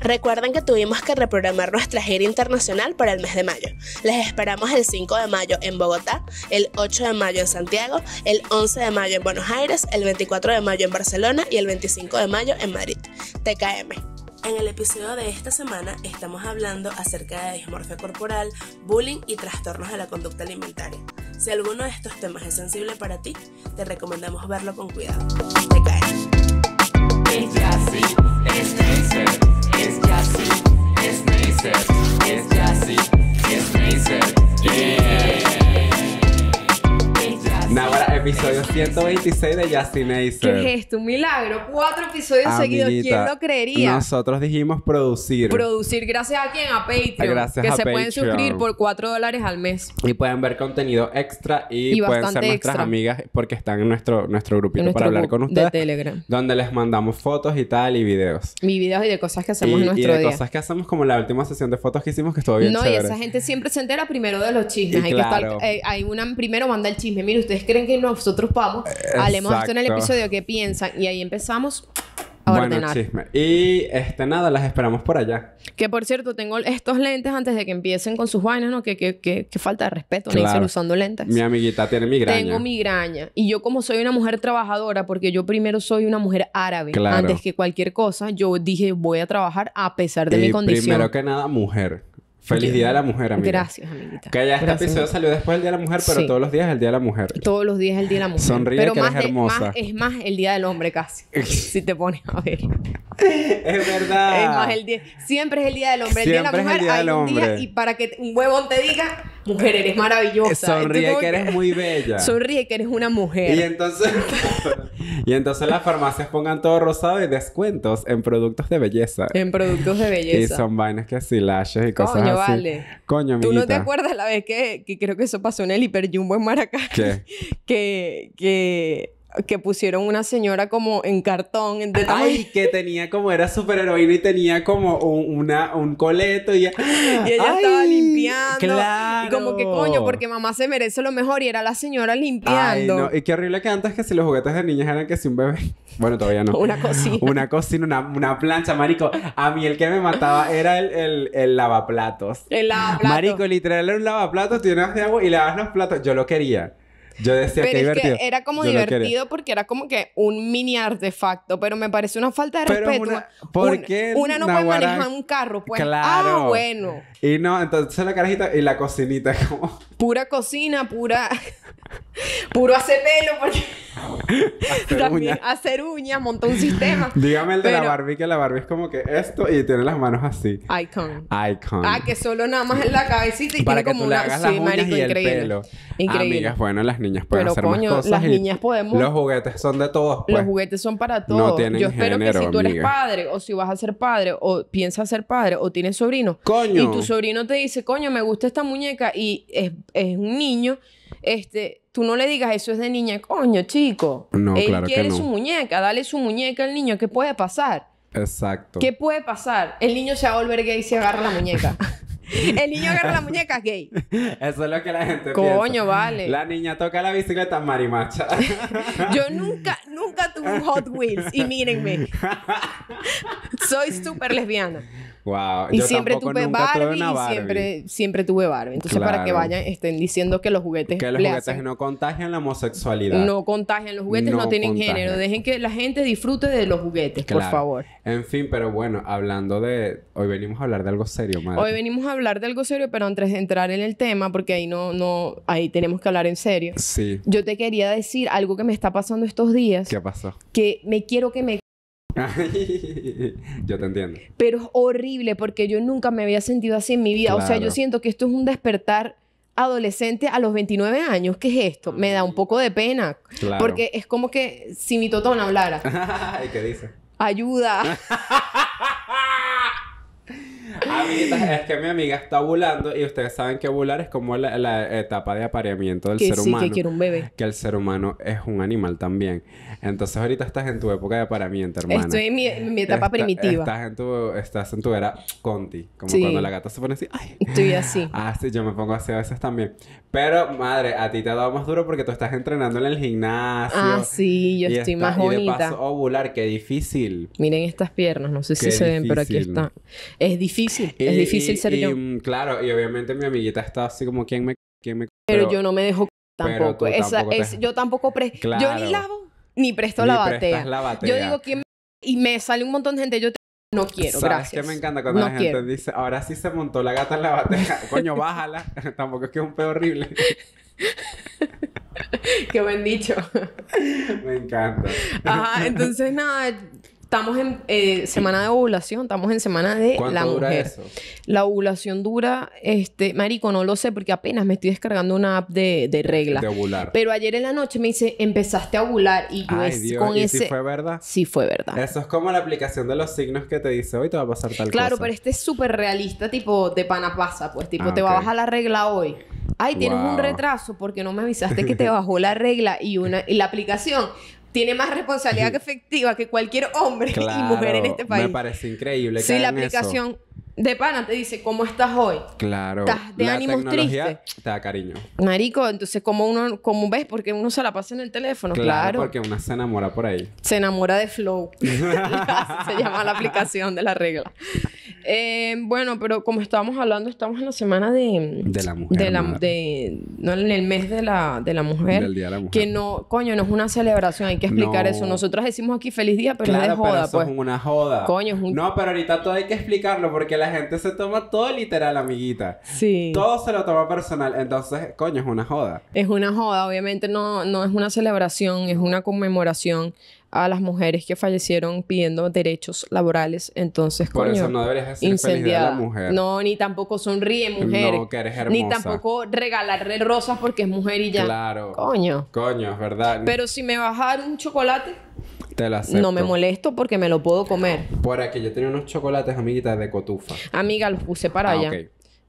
Recuerden que tuvimos que reprogramar nuestra gira internacional para el mes de mayo. Les esperamos el 5 de mayo en Bogotá, el 8 de mayo en Santiago, el 11 de mayo en Buenos Aires, el 24 de mayo en Barcelona y el 25 de mayo en Madrid. TKM. En el episodio de esta semana estamos hablando acerca de dismorfia corporal, bullying y trastornos de la conducta alimentaria. Si alguno de estos temas es sensible para ti, te recomendamos verlo con cuidado. TKM. it's Jassy, it's Mason, it's Jassy, it's Mason, yeah. Ahora, episodio 126 de Justin Acer. ¿Qué es Un milagro. Cuatro episodios seguidos. ¿Quién lo creería? Nosotros dijimos producir. Producir, gracias a quién? A Patreon. Gracias que se pueden suscribir por cuatro dólares al mes. Y pueden ver contenido extra y, pueden ser nuestras amigas porque están en nuestro, nuestro grupito para hablar con ustedes. Telegram. Donde les mandamos fotos y tal y videos. Y videos y de cosas que hacemos en nuestro día. Y de cosas que hacemos como la última sesión de fotos que hicimos que estuvo bien No, y esa gente siempre se entera primero de los chismes. Hay, que estar, eh, hay una primero manda el chisme. Mire, ustedes creen que nosotros vamos, eh, hablemos esto en el episodio, que piensan? Y ahí empezamos a bueno, ordenar. Chisme. Y este nada, las esperamos por allá. Que por cierto, tengo estos lentes antes de que empiecen con sus vainas, ¿no? Que, que, que, falta de respeto, claro. usando lentes. Mi amiguita tiene migraña. Tengo migraña. Y yo, como soy una mujer trabajadora, porque yo primero soy una mujer árabe, antes que cualquier cosa, yo dije voy a trabajar a pesar de mi condición. Primero que nada, mujer. Feliz Día de la Mujer, amiga. Gracias, amiguita. Que ya este episodio salió después del Día de la Mujer, pero todos los días es el Día de la Mujer. Todos los días es el Día de la Mujer. Sonríe que eres Más, es más el Día del Hombre casi, si te pones a ver. es verdad. Es más el día. Siempre es el Día del Hombre. El Día de la Mujer es el día del hombre. y para que un huevón te diga... Mujer, eres maravillosa. Eh, sonríe que eres muy bella. Sonríe que eres una mujer. Y entonces, y entonces las farmacias pongan todo rosado y descuentos en productos de belleza. En productos de belleza. Y son vainas que así, lashes y cosas Coño, vale. Coño, ¿Tú no te acuerdas la vez que, creo que eso pasó en el hiperjumbo en Maracay? que, que que pusieron una señora como en cartón de Ay, que tenía como era heroína y tenía como un, una, un coleto y, ella estaba limpiando. Y como que coño, porque mamá se merece lo mejor y era la señora limpiando. Ay, no. Y qué horrible que antes que si los juguetes de niñas eran que si un bebé. Bueno, todavía no. una cocina. Una cocina, una, una, plancha, marico. A mí el que me mataba era el, el, lavaplatos. El lavaplatos. Marico, literal era un lavaplatos, tú de agua y lavas los platos. Yo lo quería. Yo decía pero es Que era como divertido porque era como que un mini artefacto, pero me parece una falta de respeto. Una, ¿por qué una no puede manejar un carro, pues. Ah, claro. Ah, bueno. Y no, entonces la carajita y la cocinita como pura cocina, pura Puro hacer pelo, porque. hacer también hacer monta un sistema. Dígame el de la Barbie, que la Barbie es como que esto y tiene las manos así. Icon. Icon. Ah, que solo nada más en la cabecita y Para tiene como una. increíble. Amigas, bueno, las niñas pueden Pero, hacer más cosas. Las niñas podemos. Los juguetes son de todos. Los pues. juguetes son para todos. Yo espero que si tú eres padre, o si vas a ser padre, o piensas ser padre, o tienes sobrino. Y tu sobrino te dice, coño, me gusta esta muñeca y es, es un niño este, tú no le digas eso es de niña, coño, chico. No, Él quiere su muñeca, dale su muñeca al niño, ¿qué puede pasar? Exacto. ¿Qué puede pasar? El niño se va a volver gay si agarra la muñeca. El niño agarra la muñeca gay. Eso es lo que la gente Coño, vale. La niña toca la bicicleta marimacha. Yo nunca, nunca tuve un Hot Wheels. Y mírenme. Soy súper lesbiana. Wow. Y siempre tuve Barbie, y siempre, tuve Barbie. Entonces, para que vayan, estén diciendo que los juguetes. Que los juguetes no contagian la homosexualidad. No contagian, los juguetes no, tienen género. Dejen que la gente disfrute de los juguetes, por favor. En fin, pero bueno, hablando de. Hoy venimos a hablar de algo serio, madre. Hoy venimos a hablar de algo serio, pero antes de entrar en el tema, porque ahí no, no, ahí tenemos que hablar en serio. Sí. Yo te quería decir algo que me está pasando estos días. ¿Qué pasó? Que me quiero que me yo te entiendo. Pero es horrible porque yo nunca me había sentido así en mi vida. O sea, yo siento que esto es un despertar adolescente a los 29 años. ¿Qué es esto? Me da un poco de pena. Porque es como que si mi totón hablara. ¿Y qué dice? Ayuda. Ah, es que mi amiga está ovulando y ustedes saben que ovular es como la, etapa de apareamiento del ser humano. Que quiere un bebé. Que el ser humano es un animal también. Entonces ahorita estás en tu época de apareamiento, hermana. Estoy en mi, etapa primitiva. Estás en, tu, estás en tu era conti, como cuando la gata se pone así. Estoy así. Ah, sí, yo me pongo así a veces también. Pero, madre, a ti te ha dado más duro porque tú estás entrenando en el gimnasio. Ah, sí, yo estoy más bonita. Y paso ovular, qué difícil. Miren estas piernas, no sé si se ven, pero aquí está. Es difícil es difícil ser yo. Mm, claro, y obviamente mi amiguita está así como, ¿quién me...? Quién me pero, yo no me dejo tampoco. Esa, yo tampoco... presto... Yo ni lavo, ni presto la, batea. la batea. Yo digo, ¿quién Y me sale un montón de gente, yo te... No quiero, ¿Sabes gracias. que me encanta cuando la gente dice, ahora sí se montó la gata en la batea. Coño, bájala. Tampoco es que es un pedo horrible. Qué buen dicho. me encanta. Ajá, entonces nada, estamos en eh, semana de ovulación, estamos en semana de la La ovulación dura, este, marico, no lo sé porque apenas me estoy descargando una app de, regla. De ovular. Pero ayer en la noche me dice, empezaste a ovular y yo con ese. Si fue verdad? Sí fue verdad. Eso es como la aplicación de los signos que te dice hoy te va a pasar tal claro, cosa. Claro, pero este es súper realista, tipo de pana pasa, pues, tipo ah, te va a bajar la regla hoy. Ay, tienes un retraso porque no me avisaste que te bajó la regla y una y la aplicación tiene más responsabilidad que efectiva que cualquier hombre y mujer en este país. Me parece increíble. Si la aplicación de pana te dice cómo estás hoy. Claro. Estás de ánimos tristes. Te da cariño. Marico, entonces como uno, como ves, porque uno se la pasa en el teléfono. Claro, claro. porque uno se enamora por ahí. Se enamora de flow. se llama la aplicación de la regla. Eh, bueno, pero como estábamos hablando, estamos en la semana de... De la mujer. De no, en el mes de la, de la mujer. Del día de la mujer. Que no, coño, no es una celebración, hay que explicar eso. Nosotros decimos aquí feliz día, pero no es de joda, pero eso pues. es una joda. Coño, es No, pero ahorita todo hay que explicarlo porque la gente se toma todo literal, amiguita. Sí. Todo se lo toma personal, entonces, coño, es una joda. Es una joda, obviamente no, no es una celebración, es una conmemoración a las mujeres que fallecieron pidiendo derechos laborales. Entonces, Por coño, eso no deberías incendiada. mujer. No, ni tampoco sonríe mujer. Ni tampoco regalarle rosas porque es mujer y ya. Claro. Coño. Coño, es verdad. Pero si me bajan un chocolate, te acepto. No me molesto porque me lo puedo comer. Por aquí yo tenía unos chocolates, amiguitas, de cotufa. Amiga, los puse para ah, allá.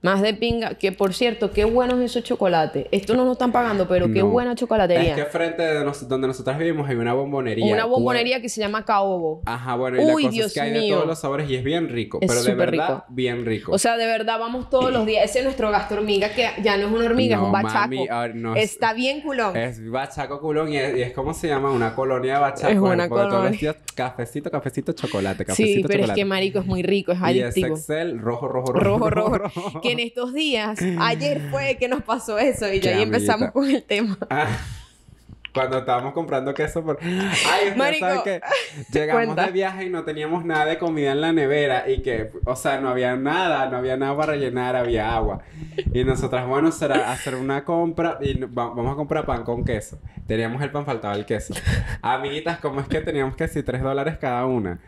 Más de pinga. Que por cierto, qué bueno es esos chocolates. Esto no nos están pagando, pero qué buena chocolatería. Es que frente de donde nosotras vivimos hay una bombonería. Una bombonería que se llama Caobo. Ajá, bueno, y la cosa es que hay de todos los sabores y es bien rico. pero de verdad, bien rico. O sea, de verdad, vamos todos los días. Ese es nuestro gasto hormiga, que ya no es una hormiga, es un bachaco. Está bien culón. Es bachaco culón y es, como se llama, una colonia de bachaco. Es una colonia. cafecito, cafecito, chocolate, Sí, pero es que marico es muy rico, es adictivo. Y es Excel rojo, rojo. Rojo, rojo. rojo en estos días, ayer fue que nos pasó eso y ya empezamos con el tema. Ah cuando estábamos comprando queso por... Ay, usted llegamos de viaje y no teníamos nada de comida en la nevera y que, o sea, no había nada, no había nada para rellenar, había agua. Y nosotras, bueno, será hacer una compra y vamos a comprar pan con queso. Teníamos el pan, faltaba el queso. Amiguitas, ¿cómo es que teníamos que decir tres dólares cada una?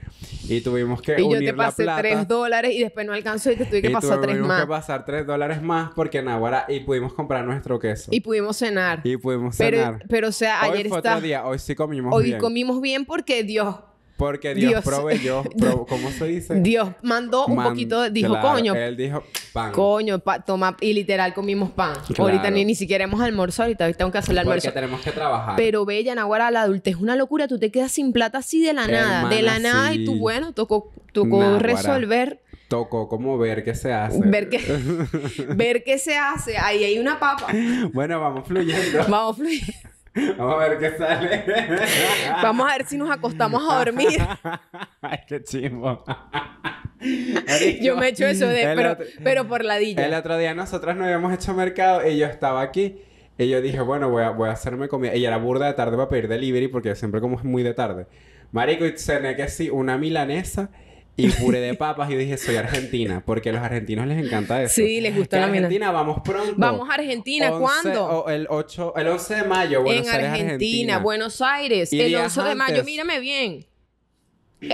Y tuvimos que... Y yo te pasé tres dólares y después no alcanzó y te tuve que pasar tres más. Tuvimos que pasar tres dólares más porque en Aguara y pudimos comprar nuestro queso. Y pudimos cenar. Y pudimos cenar. Pero, pero sea, hoy fue hoy sí comimos bien. Hoy comimos bien porque Dios porque Dios, Dios. proveyó, ¿cómo se dice? Dios mandó un poquito, dijo, coño. Él dijo, pan. Coño, toma, y literal comimos pan. Ahorita ni, ni siquiera hemos almorzado, ahorita tengo que hacer el almuerzo. tenemos que trabajar. Pero bella, Nahuara, la adultez es una locura, tú te quedas sin plata así de la nada, de la nada, y tú, bueno, tocó, resolver. Tocó como ver qué se hace. Ver qué, ver qué se hace. Ahí hay una papa. Bueno, vamos fluyendo. vamos fluyendo. Vamos a ver qué sale. Vamos a ver si nos acostamos a dormir. Ay, qué chimbo. yo me echo eso de, pero, pero por la El otro día nosotras nos habíamos hecho mercado y yo estaba aquí. Y yo dije, bueno, voy a, voy a hacerme comida. Ella era burda de tarde para pedir delivery porque siempre como es muy de tarde. Marico, y que sí, una milanesa y puré de papas y dije, soy argentina, porque a los argentinos les encanta eso. Sí, les gusta la Argentina, vamos pronto. Vamos a Argentina, ¿cuándo? el 8, el 11 de mayo, Buenos en Aires, Argentina, Buenos Aires, el 11 de mayo, mírame bien.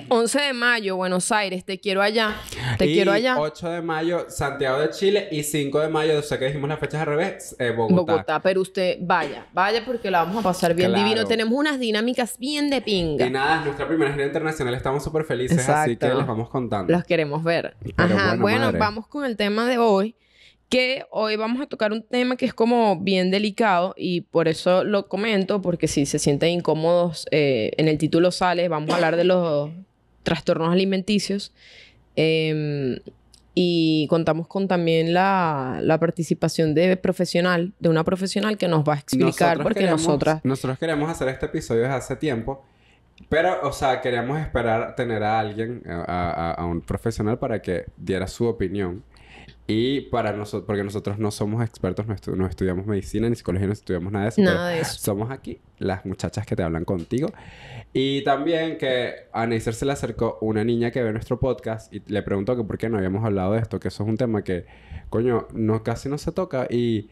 11 eh, de mayo, Buenos Aires, te quiero allá. Te quiero allá. 8 de mayo, Santiago de Chile. Y 5 de mayo, o sea que dijimos las fechas al revés, eh, Bogotá. Bogotá, pero usted vaya, vaya porque la vamos a pasar bien divino. Tenemos unas dinámicas bien de pinga. Y nada, es nuestra primera gira internacional. Estamos súper felices, así que les vamos contando. Los queremos ver. Ajá, bueno, vamos con el tema de hoy que hoy vamos a tocar un tema que es como bien delicado y por eso lo comento, porque si se sienten incómodos, eh, en el título sale, vamos a hablar de los trastornos alimenticios Em, y contamos con también la, la, participación de profesional, de una profesional que nos va a explicar nosotros porque nosotras... Nosotros queremos hacer este episodio desde hace tiempo, pero, o sea, queríamos esperar tener a alguien, a, a un profesional para que diera su opinión y para nosotros, porque nosotros no somos expertos, no, estudiamos medicina ni psicología, no estudiamos nada de eso. Nada de eso. Somos aquí las muchachas que te hablan contigo. Y también que a Neisser se le acercó una niña que ve nuestro podcast y le preguntó que por qué no habíamos hablado de esto, que eso es un tema que, coño, no, casi no se toca y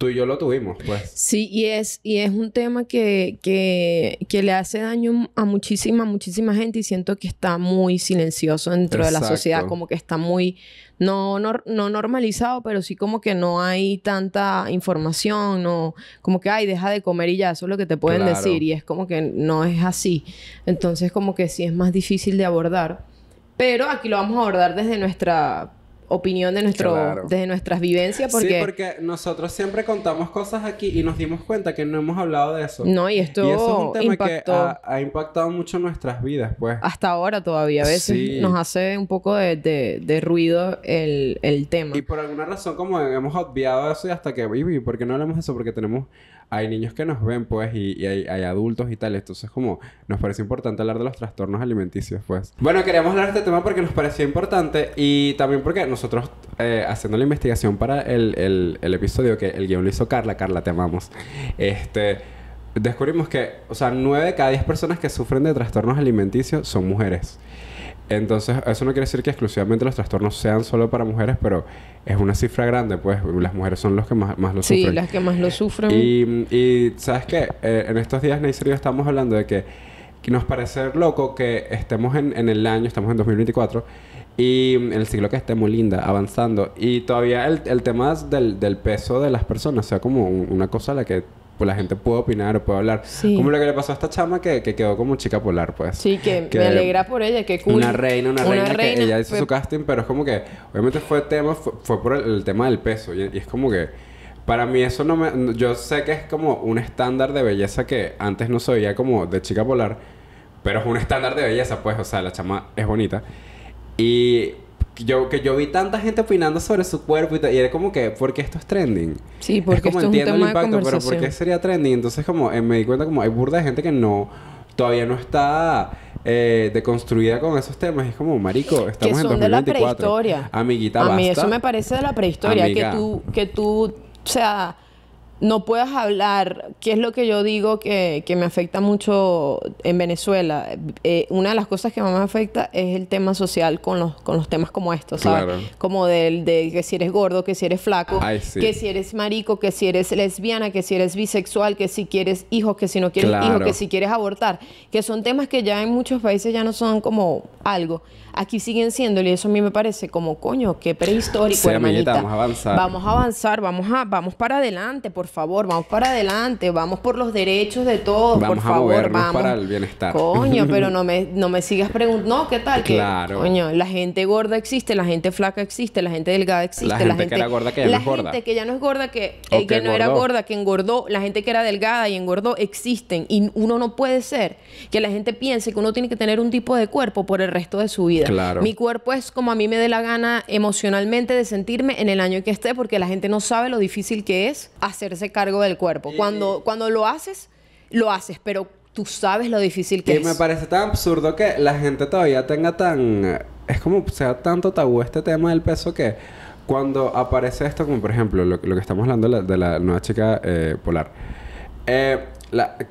tú y yo lo tuvimos, pues. Sí, y es, y es un tema que, que, que le hace daño a muchísima, muchísima gente y siento que está muy silencioso dentro de la sociedad, como que está muy, no, no, normalizado, pero sí como que no hay tanta información, no, como que, ay, deja de comer y ya, eso es lo que te pueden decir, y es como que no es así. Entonces como que sí es más difícil de abordar, pero aquí lo vamos a abordar desde nuestra opinión de nuestro, desde nuestras vivencias. Porque... Sí, porque nosotros siempre contamos cosas aquí y nos dimos cuenta que no hemos hablado de eso. No, y esto es un tema que ha, impactado mucho nuestras vidas, pues. Hasta ahora todavía, a veces nos hace un poco de, ruido el, el, tema. Y por alguna razón como hemos obviado eso y hasta que, ¿y por qué no hablamos de eso? Porque tenemos hay niños que nos ven, pues, y, hay, hay, adultos y tal. Entonces, como nos parece importante hablar de los trastornos alimenticios, pues. Bueno, queríamos hablar de este tema porque nos parecía importante y también porque nosotros, eh, haciendo la investigación para el, el, el episodio que el guión lo hizo Carla, Carla, te amamos. Este descubrimos que, o sea, 9 de cada 10 personas que sufren de trastornos alimenticios son mujeres. Entonces, eso no quiere decir que exclusivamente los trastornos sean solo para mujeres, pero es una cifra grande, pues las mujeres son los que más, más lo sufren. Sí, las que más lo sufren. Y, ¿sabes qué? Eh, en estos días, Neisser y estamos hablando de que, nos parece loco que estemos en, el año, estamos en 2024, y en el siglo que estemos linda, avanzando. Y todavía el, el tema del, del, peso de las personas, sea, como una cosa a la que pues la gente puede opinar o puede hablar. Como lo que le pasó a esta chama que, quedó como chica polar, pues. Sí, que, me alegra por ella, que cool. Una reina, una, reina, que ella hizo su casting, pero es como que, obviamente fue tema, fue, por el, tema del peso. Y, y, es como que, para mí eso no me, yo sé que es como un estándar de belleza que antes no se veía como de chica polar, pero es un estándar de belleza, pues, o sea, la chama es bonita. Y yo, que yo vi tanta gente opinando sobre su cuerpo y, era como que, ¿por qué esto es trending? Sí, porque es como entiendo es un tema el impacto, pero ¿por qué sería trending? Entonces, como eh, me di cuenta, como hay burda de gente que no, todavía no está eh, deconstruida con esos temas. Es como, marico, estamos en 2024. la prehistoria. Amiguita, basta. A mí eso me parece de la prehistoria. Que tú, que tú, o sea no puedas hablar, ¿Qué es lo que yo digo que, que me afecta mucho en Venezuela. Eh, una de las cosas que más me afecta es el tema social con los, con los temas como estos, ¿sabes? Como del, de que si eres gordo, que si eres flaco, que si eres marico, que si eres lesbiana, que si eres bisexual, que si quieres hijos, que si no quieres hijos, que si quieres abortar, que son temas que ya en muchos países ya no son como algo. Aquí siguen siendo, y eso a mí me parece como, coño, qué prehistórico, hermanita. vamos a avanzar. Vamos a vamos, para adelante, por favor, vamos para adelante, vamos por los derechos de todos, por favor, vamos. para el bienestar. Coño, pero no me, no me sigas preguntando, ¿qué tal? Claro. coño, la gente gorda existe, la gente flaca existe, la gente delgada existe, la gente, que era gorda que ya no es gorda. La gente que ya eh, que no era gorda, que engordó, la gente que era delgada y engordó existen y uno no puede ser que la gente piense que uno tiene que tener un tipo de cuerpo por el resto de su vida. Claro. Mi cuerpo es como a mí me dé la gana emocionalmente de sentirme en el año que esté, porque la gente no sabe lo difícil que es hacerse cargo del cuerpo. Cuando, cuando lo haces, lo haces, pero tú sabes lo difícil que es. Y me parece tan absurdo que la gente todavía tenga tan... Es como sea tanto tabú este tema del peso que cuando aparece esto, como por ejemplo lo, que estamos hablando de la, nueva chica eh, polar, eh,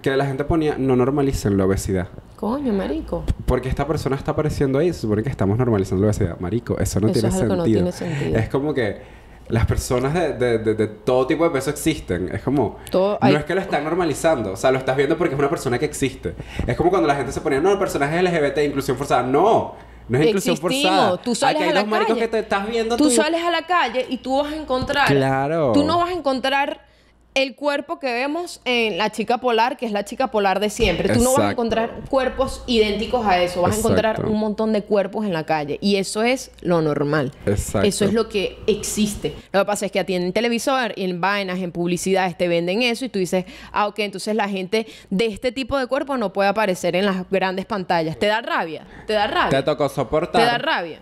que la gente ponía, no normalicen la obesidad. Coño, marico. Porque esta persona está apareciendo ahí, se supone que estamos normalizando la obesidad. Marico, eso no, tiene, sentido. no tiene sentido. Es como que las personas de, todo tipo de peso existen. Es como... No es que lo están normalizando. O sea, lo estás viendo porque es una persona que existe. Es como cuando la gente se ponía, no, el personaje es LGBT, inclusión forzada. No. No es inclusión Existimos. forzada. Tú sales Aquí hay dos maricos Que te estás viendo tú, tú sales a la calle y tú vas a encontrar... Claro. Tú no vas a encontrar el cuerpo que vemos en la chica polar, que es la chica polar de siempre. Tú no vas a encontrar cuerpos idénticos a eso. Vas a encontrar un montón de cuerpos en la calle. Y eso es lo normal. Eso es lo que existe. Lo que pasa es que atienden televisor, en vainas, en publicidades, te venden eso y tú dices, ah, ok, entonces la gente de este tipo de cuerpo no puede aparecer en las grandes pantallas. Te da rabia. Te da rabia. Te tocó soportar. Te da rabia.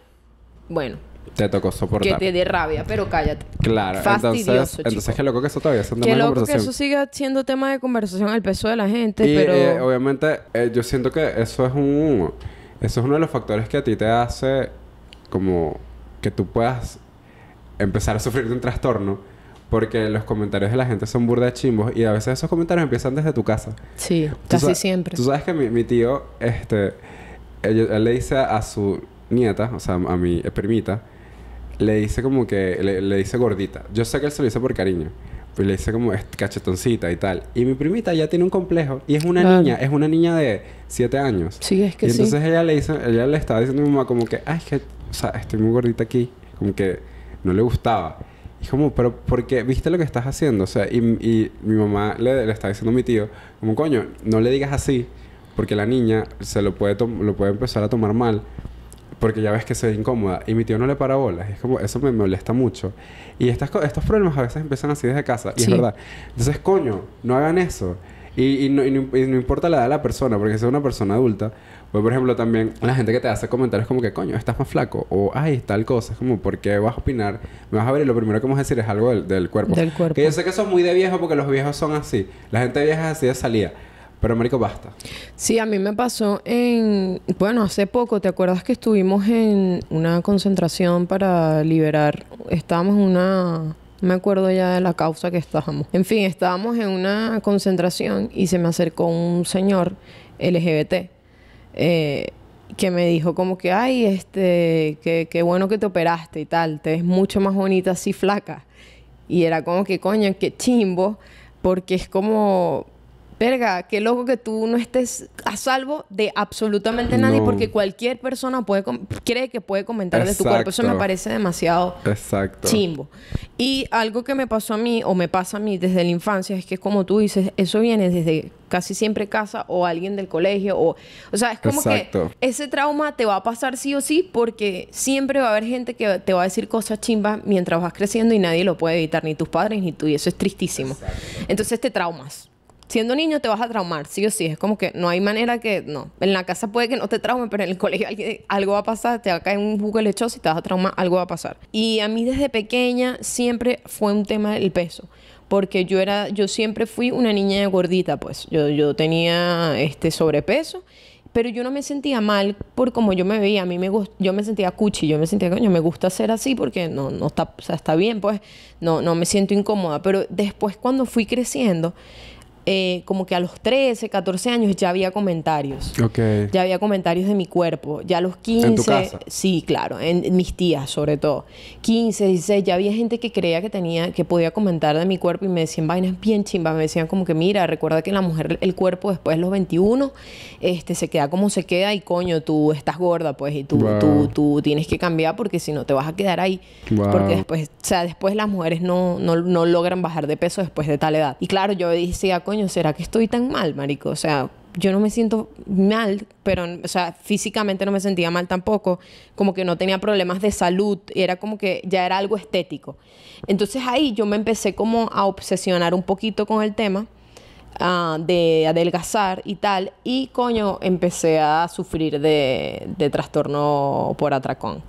Bueno, te tocó soportar. Que te dé rabia, pero cállate. Claro. Fastidioso, entonces, chico. qué loco que eso todavía es de Qué loco que eso siga siendo tema de conversación al peso de la gente, pero... Eh, obviamente, eh, yo siento que eso es un... Eso es uno de los factores que a ti te hace como que tú puedas empezar a sufrir de un trastorno. Porque los comentarios de la gente son burda chimbos y a veces esos comentarios empiezan desde tu casa. Sí, casi siempre. Tú sabes que mi, tío, este, él, le dice a su nieta, o sea, a mi primita, le dice como que, le, dice gordita. Yo sé que él se lo dice por cariño. Pues le dice como cachetoncita y tal. Y mi primita ya tiene un complejo. Y es una niña, es una niña de siete años. Sí, es que y entonces ella le dice, ella le estaba diciendo a mi mamá como que, ay, es que, o sea, estoy muy gordita aquí. Como que no le gustaba. Y como, pero porque viste lo que estás haciendo. O sea, y, y mi mamá le, le está diciendo a mi tío, como coño, no le digas así, porque la niña se lo puede, lo puede empezar a tomar mal porque ya ves que soy incómoda. Y mi tío no le para bolas. Es como, eso me molesta mucho. Y estas, estos problemas a veces empiezan así desde casa. Y es verdad. Entonces, coño, no hagan eso. Y, no, no, importa la edad de la persona, porque si es una persona adulta, pues por ejemplo también la gente que te hace comentarios como que, coño, estás más flaco, o ay, tal cosa, es como, ¿por qué vas a opinar? Me vas a ver y lo primero que vamos a decir es algo del, cuerpo. Del cuerpo. Que yo sé que eso es muy de viejo porque los viejos son así. La gente vieja es así de salida. Pero, marico, basta. Sí, a mí me pasó en... Bueno, hace poco, ¿te acuerdas que estuvimos en una concentración para liberar... Estábamos en una... No me acuerdo ya de la causa que estábamos. En fin, estábamos en una concentración y se me acercó un señor LGBT eh, que me dijo como que, ay, este, qué que bueno que te operaste y tal, te ves mucho más bonita así flaca. Y era como que, coño, qué chimbo, porque es como verga, qué loco que tú no estés a salvo de absolutamente nadie, porque cualquier persona puede cree que puede comentar de tu cuerpo. Eso me parece demasiado Exacto. chimbo. Y algo que me pasó a mí, o me pasa a mí desde la infancia, es que como tú dices, eso viene desde casi siempre casa o alguien del colegio o o sea es como que ese trauma te va a pasar sí o sí porque siempre va a haber gente que te va a decir cosas chimbas mientras vas creciendo y nadie lo puede evitar ni tus padres ni tú y eso es tristísimo entonces te traumas siendo niño te vas a traumar, sí o sí. Es como que no hay manera que, no. En la casa puede que no te traume, pero en el colegio algo va a pasar, te va a caer un jugo lechoso y te vas a traumar, algo va a pasar. Y a mí desde pequeña siempre fue un tema el peso. Porque yo era, yo siempre fui una niña gordita, pues. Yo, tenía este sobrepeso pero yo no me sentía mal por como yo me veía, a mí me yo me sentía cuchi, yo me sentía, coño, me gusta ser así porque no, no está, o sea, está bien, pues no, no me siento incómoda, pero después cuando fui creciendo, eh, como que a los 13, 14 años ya había comentarios. Ok. Ya había comentarios de mi cuerpo. Ya a los 15, sí, claro, en, mis tías sobre todo. 15, 16, ya había gente que creía que tenía, que podía comentar de mi cuerpo y me decían vainas bien chimbas. Me decían como que, mira, recuerda que la mujer, el cuerpo después de los 21, este, se queda como se queda y coño, tú estás gorda, pues, y tú, tú, tú tienes que cambiar porque si no te vas a quedar ahí. Porque después, o sea, después las mujeres no, no, no logran bajar de peso después de tal edad. Y claro, yo decía, coño, ¿será que estoy tan mal, marico? O sea, yo no me siento mal, pero, o sea, físicamente no me sentía mal tampoco, como que no tenía problemas de salud, era como que ya era algo estético. Entonces ahí yo me empecé como a obsesionar un poquito con el tema ah, de adelgazar y tal, y coño, empecé a sufrir de trastorno por atracón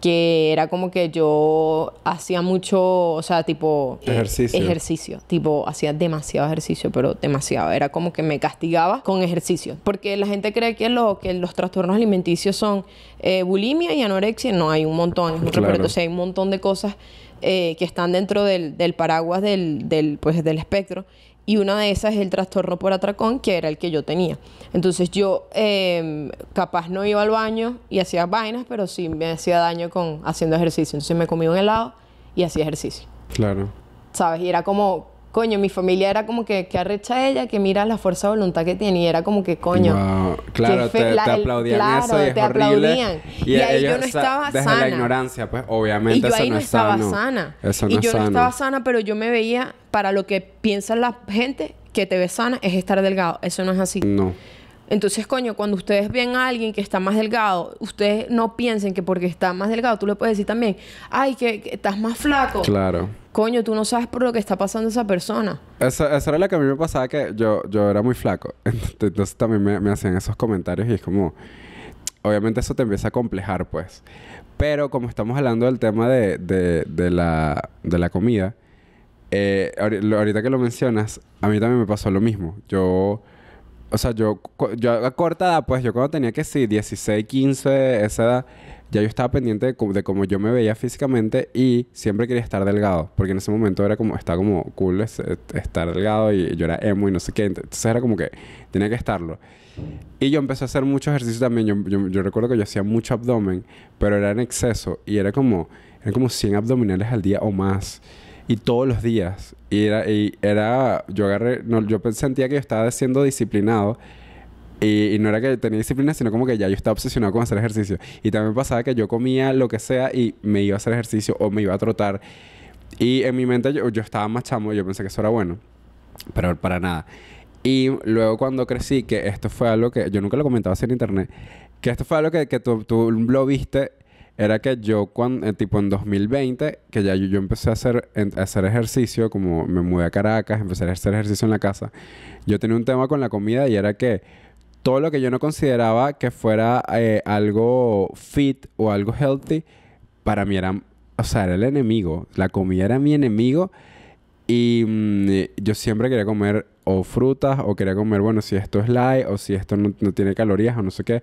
que era como que yo hacía mucho, o sea, tipo eh, ejercicio. ejercicio, tipo hacía demasiado ejercicio, pero demasiado, era como que me castigaba con ejercicio, porque la gente cree que, lo, que los trastornos alimenticios son eh, bulimia y anorexia, no, hay un montón, es claro. o sea, hay un montón de cosas eh, que están dentro del, del paraguas del, del, pues, del espectro y una de esas es el trastorno por atracón, que era el que yo tenía. Entonces yo em, capaz no iba al baño y hacía vainas, pero sí me hacía daño con haciendo ejercicio. Entonces me comí un helado y hacía ejercicio. Claro. ¿Sabes? Y era como, coño, mi familia era como que, que arrecha ella, que mira la fuerza de voluntad que tiene. Y era como que, coño. Claro, te, aplaudían eso y es te aplaudían. Y, ahí yo no estaba sana. sana. la ignorancia, pues, obviamente. Y yo ahí no, estaba sana. Eso no y yo no estaba sana, pero yo me veía, para lo que piensan la gente, que te ve sana es estar delgado. Eso no es así. No. Entonces, coño, cuando ustedes ven a alguien que está más delgado, ustedes no piensen que porque está más delgado, tú le puedes decir también, ay, que, estás más flaco. Claro. Coño, tú no sabes por lo que está pasando esa persona. Esa, era la que a mí me pasaba, que yo, yo era muy flaco. Entonces también me, me hacían esos comentarios y es como, obviamente eso te empieza a complejar, pues. Pero como estamos hablando del tema de, la, comida, eh, ahorita que lo mencionas, a mí también me pasó lo mismo. Yo o sea, yo, yo a corta edad, pues yo cuando tenía que sí, 16, 15, esa edad, ya yo estaba pendiente de, de, cómo yo me veía físicamente y siempre quería estar delgado, porque en ese momento era como, está como cool estar delgado y yo era emo y no sé qué, entonces era como que tenía que estarlo. Y yo empecé a hacer mucho ejercicio también, yo, yo, yo recuerdo que yo hacía mucho abdomen, pero era en exceso y era como, eran como 100 abdominales al día o más. Y todos los días. Y era, era yo agarré, no, yo sentía que yo estaba siendo disciplinado. Y, no era que tenía disciplina, sino como que ya yo estaba obsesionado con hacer ejercicio. Y también pasaba que yo comía lo que sea y me iba a hacer ejercicio o me iba a trotar. Y en mi mente yo, estaba más chamo, yo pensé que eso era bueno. Pero para nada. Y luego cuando crecí, que esto fue algo que yo nunca lo comentaba así en internet, que esto fue algo que, que tú, tú lo viste era que yo, cuando, eh, tipo en 2020, que ya yo, empecé a hacer, a hacer ejercicio, como me mudé a Caracas, empecé a hacer ejercicio en la casa, yo tenía un tema con la comida y era que todo lo que yo no consideraba que fuera eh, algo fit o algo healthy, para mí era, o sea, era el enemigo. La comida era mi enemigo y mm, yo siempre quería comer o frutas o quería comer, bueno, si esto es light o si esto no tiene calorías o no sé qué.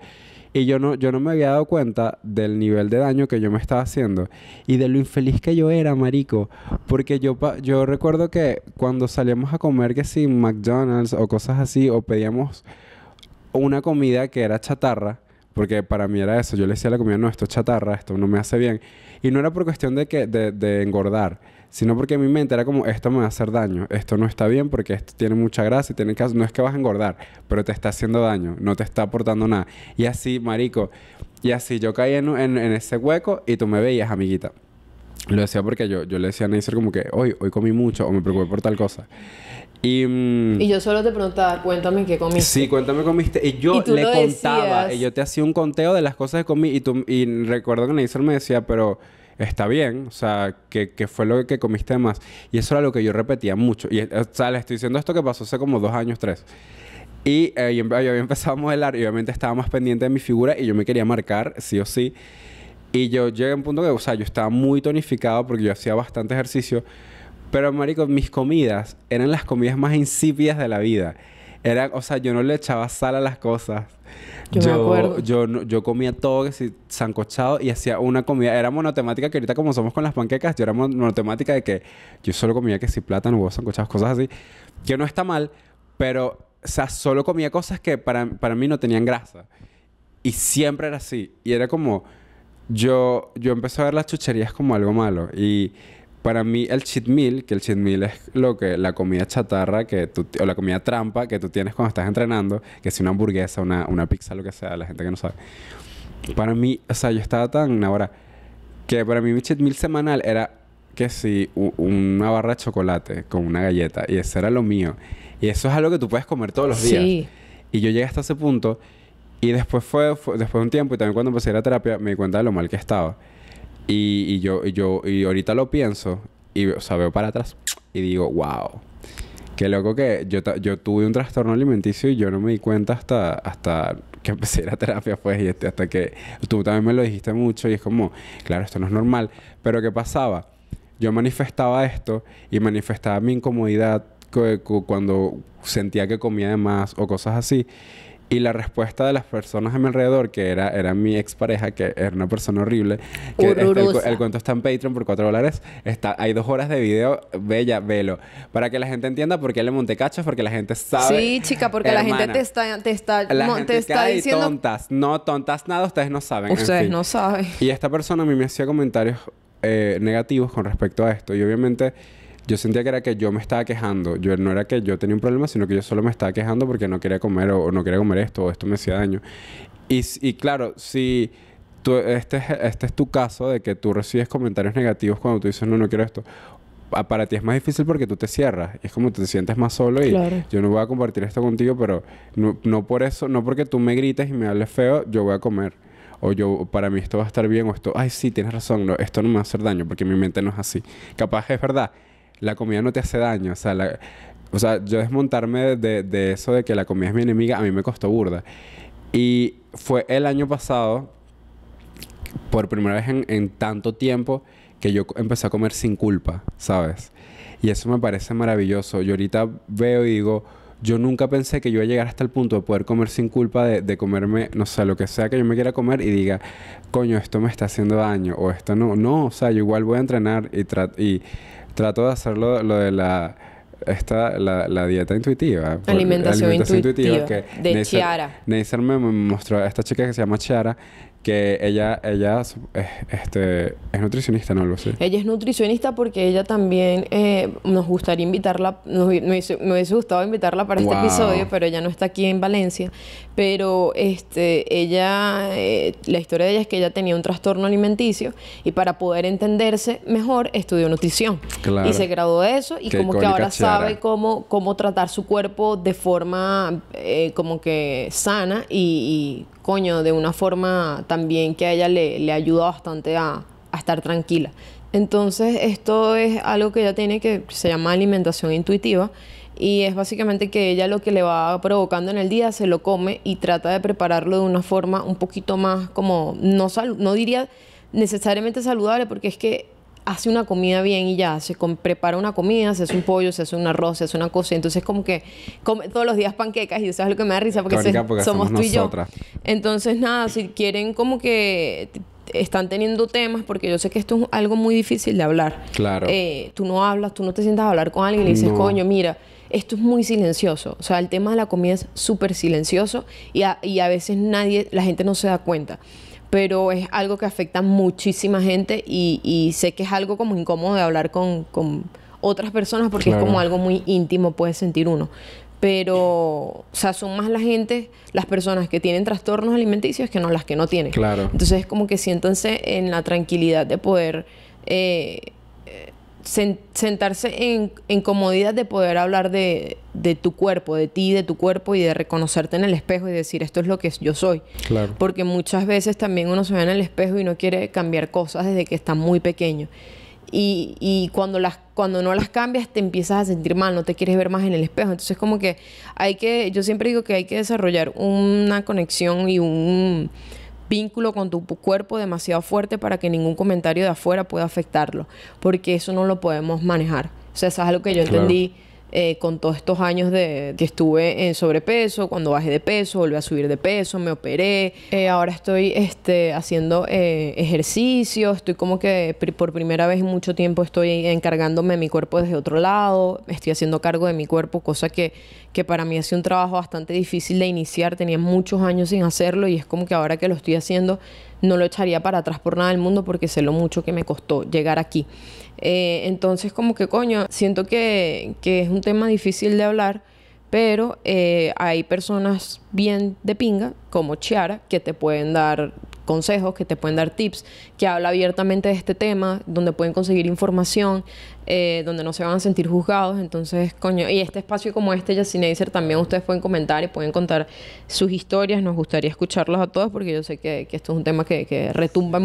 Y yo no, me había dado cuenta del nivel de daño que yo me estaba haciendo y de lo infeliz que yo era, marico. Porque yo, yo recuerdo que cuando salíamos a comer, que si McDonald's o cosas así, o pedíamos una comida que era chatarra, porque para mí era eso, yo le decía a la comida, no, esto es chatarra, esto no me hace bien. Y no era por cuestión de, que, de engordar sino porque mi mente era como, esto me va a hacer daño, esto no está bien porque esto tiene mucha grasa y tiene que, no es que vas a engordar, pero te está haciendo daño, no te está aportando nada. Y así, marico, y así yo caí en, en, ese hueco y tú me veías, amiguita. Lo decía porque yo, yo le decía a Neisser como que hoy, hoy comí mucho o me preocupé por tal cosa. Y, mm, y yo solo te preguntaba, cuéntame qué comiste. Sí, cuéntame qué comiste. Y yo le contaba, y yo te hacía un conteo de las cosas que comí. Y, tú, y recuerdo que Neisser me decía, pero está bien, o sea, que, fue lo que comiste más. Y eso era lo que yo repetía mucho. Y, o sea, le estoy diciendo esto que pasó hace como dos años, tres. Y eh, yo, había empezado a modelar y obviamente estaba más pendiente de mi figura y yo me quería marcar, sí o sí. Y yo llegué a un punto que, o sea, yo estaba muy tonificado porque yo hacía bastante ejercicio. Pero, marico, mis comidas eran las comidas más insípidas de la vida. Era, o sea, yo no le echaba sal a las cosas. Yo, yo Yo, comía todo que si sancochado y hacía una comida. Era monotemática que ahorita como somos con las panquecas, yo era monotemática de que yo solo comía que si plátano, huevos sancochados, cosas así. Que no está mal, pero, o sea, solo comía cosas que para, para mí no tenían grasa. Y siempre era así. Y era como... Yo, yo empecé a ver las chucherías como algo malo. Y para mí el cheat meal, que el cheat meal es lo que la comida chatarra que o la comida trampa que tú tienes cuando estás entrenando, que si una hamburguesa, una, una pizza, lo que sea, la gente que no sabe. Para mí, o sea, yo estaba tan ahora que para mí mi cheat meal semanal era que si una barra de chocolate con una galleta y eso era lo mío. Y eso es algo que tú puedes comer todos los días. Y yo llegué hasta ese punto y después fue, después de un tiempo y también cuando empecé a ir a terapia me di cuenta de lo mal que estaba. Y, yo, y yo, y ahorita lo pienso y o veo para atrás y digo, wow. Qué loco que yo, yo tuve un trastorno alimenticio y yo no me di cuenta hasta, hasta que empecé la terapia, pues, y este, hasta que tú también me lo dijiste mucho y es como, claro, esto no es normal. Pero ¿qué pasaba? Yo manifestaba esto y manifestaba mi incomodidad cuando sentía que comía de más o cosas así. Y la respuesta de las personas a mi alrededor, que era, era mi expareja, que era una persona horrible, que este, el, cuento está en Patreon por 4 dólares, está, hay dos horas de video, bella, velo, para que la gente entienda por qué le monté cachos. porque la gente sabe. Sí, chica, porque la gente te está, te está, la gente está diciendo... Tontas, no tontas nada, ustedes no saben. Ustedes en fin. no saben. Y esta persona a mí me hacía comentarios eh, negativos con respecto a esto, y obviamente yo sentía que era que yo me estaba quejando. Yo no era que yo tenía un problema, sino que yo solo me estaba quejando porque no quería comer o, no quería comer esto o esto me hacía daño. Y, y claro, si tú, este, este es tu caso de que tú recibes comentarios negativos cuando tú dices, no, no quiero esto ah, para ti es más difícil porque tú te cierras. Es como te sientes más solo y yo no voy a compartir esto contigo, pero no, por eso, no porque tú me grites y me hables feo, yo voy a comer. O yo, para mí esto va a estar bien, o esto, ay, sí, tienes razón, no, esto no me va a hacer daño porque mi mente no es así. Capaz es verdad la comida no te hace daño. O sea, la, o sea yo desmontarme de, de, eso de que la comida es mi enemiga, a mí me costó burda. Y fue el año pasado, por primera vez en, tanto tiempo, que yo empecé a comer sin culpa, ¿sabes? Y eso me parece maravilloso. Yo ahorita veo y digo, yo nunca pensé que yo iba a llegar hasta el punto de poder comer sin culpa, de, comerme, no sé, lo que sea que yo me quiera comer y diga, coño, esto me está haciendo daño o esto no. No, o sea, yo igual voy a entrenar y, y trato de hacerlo lo de la esta, la, la, dieta intuitiva. Alimentación, intuitiva, de Chiara. Neisser me mostró a esta chica que se llama Chiara, que ella, ella es, este, es nutricionista, ¿no? Lo sé. Ella es nutricionista porque ella también eh, nos gustaría invitarla, nos, me, me, hubiese, gustado invitarla para este episodio, pero ella no está aquí en Valencia pero este, ella, eh, la historia de ella es que ella tenía un trastorno alimenticio y para poder entenderse mejor estudió nutrición y se graduó de eso y como que ahora sabe cómo, cómo tratar su cuerpo de forma eh, como que sana y, y, coño, de una forma también que a ella le, le ayuda bastante a, a estar tranquila. Entonces esto es algo que ella tiene que se llama alimentación intuitiva y es básicamente que ella lo que le va provocando en el día se lo come y trata de prepararlo de una forma un poquito más como no sal no diría necesariamente saludable porque es que hace una comida bien y ya, se prepara una comida, se hace un pollo, se hace un arroz, se hace una cosa, entonces como que come todos los días panquecas y eso es lo que me da risa porque, somos tú y yo. Entonces nada, si quieren como que están teniendo temas, porque yo sé que esto es algo muy difícil de hablar. Claro. Eh, tú no hablas, tú no te sientas a hablar con alguien y dices, coño, mira, esto es muy silencioso. O sea, el tema de la comida es súper silencioso y a, veces nadie, la gente no se da cuenta. Pero es algo que afecta a muchísima gente y, sé que es algo como incómodo de hablar con, otras personas porque es como algo muy íntimo, puede sentir uno. Pero, o sea, son más la gente, las personas que tienen trastornos alimenticios que no las que no tienen. Claro. Entonces, es como que siéntanse en la tranquilidad de poder eh, sentarse en, comodidad de poder hablar de, tu cuerpo, de ti, de tu cuerpo y de reconocerte en el espejo y decir esto es lo que yo soy. Claro. Porque muchas veces también uno se ve en el espejo y no quiere cambiar cosas desde que está muy pequeño. Y, y, cuando, las, cuando no las cambias te empiezas a sentir mal, no te quieres ver más en el espejo. Entonces como que hay que, yo siempre digo que hay que desarrollar una conexión y un vínculo con tu cuerpo demasiado fuerte para que ningún comentario de afuera pueda afectarlo, porque eso no lo podemos manejar. O sea, es que yo entendí eh, con todos estos años de que estuve en sobrepeso, cuando bajé de peso, volví a subir de peso, me operé, eh, ahora estoy este, haciendo eh, ejercicio, estoy como que por primera vez en mucho tiempo estoy encargándome de mi cuerpo desde otro lado, estoy haciendo cargo de mi cuerpo, cosa que, que para mí ha un trabajo bastante difícil de iniciar, tenía muchos años sin hacerlo y es como que ahora que lo estoy haciendo no lo echaría para atrás por nada del mundo porque sé lo mucho que me costó llegar aquí. Eh, entonces como que coño, siento que, es un tema difícil de hablar, pero eh, hay personas bien de pinga, como Chiara, que te pueden dar consejos, que te pueden dar tips, que habla abiertamente de este tema, donde pueden conseguir información, eh, donde no se van a sentir juzgados. Entonces, coño, y este espacio como este, Yacineiser, también ustedes pueden comentar y pueden contar sus historias. Nos gustaría escucharlos a todos porque yo sé que, esto es un tema que, que retumba en,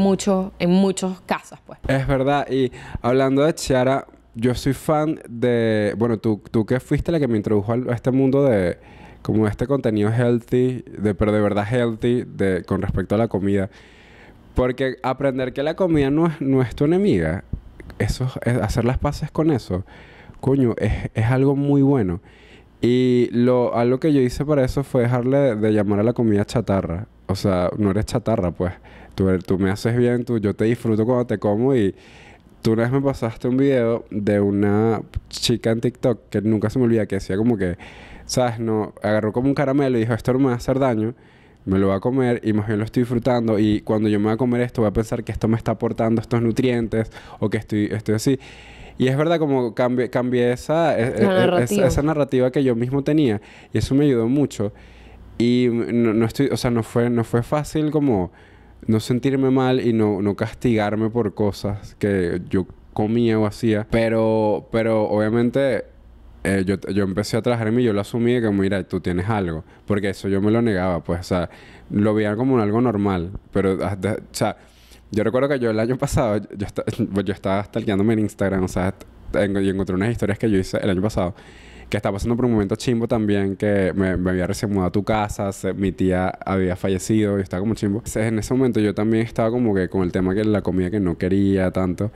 muchos casos. Pues. Es verdad, y hablando de Chiara, yo soy fan de, bueno, tú, tú que fuiste la que me introdujo a este mundo de como este contenido healthy, de, pero de verdad healthy de, con respecto a la comida. Porque aprender que la comida no es, no es tu enemiga, eso, es, hacer las paces con eso, coño, es, es, algo muy bueno. Y lo, algo que yo hice para eso fue dejarle de, llamar a la comida chatarra. O sea, no eres chatarra, pues. Tú, tú me haces bien, tú, yo te disfruto cuando te como y, tú una vez me pasaste un video de una chica en TikTok que nunca se me olvida que decía como que ¿sabes? No, agarró como un caramelo y dijo, esto no me va a hacer daño, me lo va a comer y más bien lo estoy disfrutando y cuando yo me voy a comer esto voy a pensar que esto me está aportando estos nutrientes o que estoy, estoy así. Y es verdad como cambié, e, e, e, esa, narrativa. esa narrativa que yo mismo tenía y eso me ayudó mucho. Y no, no, estoy, o sea, no fue, no fue fácil como no sentirme mal y no, no castigarme por cosas que yo comía o hacía, pero, pero obviamente eh, yo, yo, empecé a trabajar en y yo lo asumí de que, mira, tú tienes algo. Porque eso yo me lo negaba, pues, o sea, lo veía como algo normal. Pero, ah, o sea, yo recuerdo que yo el año pasado, yo, pues, yo estaba stalkeándome en Instagram, o sea, y encontré unas historias que yo hice el año pasado, que estaba pasando por un momento chimbo también, que me, me había recién mudado a tu casa, mi tía había fallecido y estaba como chimbo. Entonces, en ese momento yo también estaba como que con el tema que la comida que no quería tanto.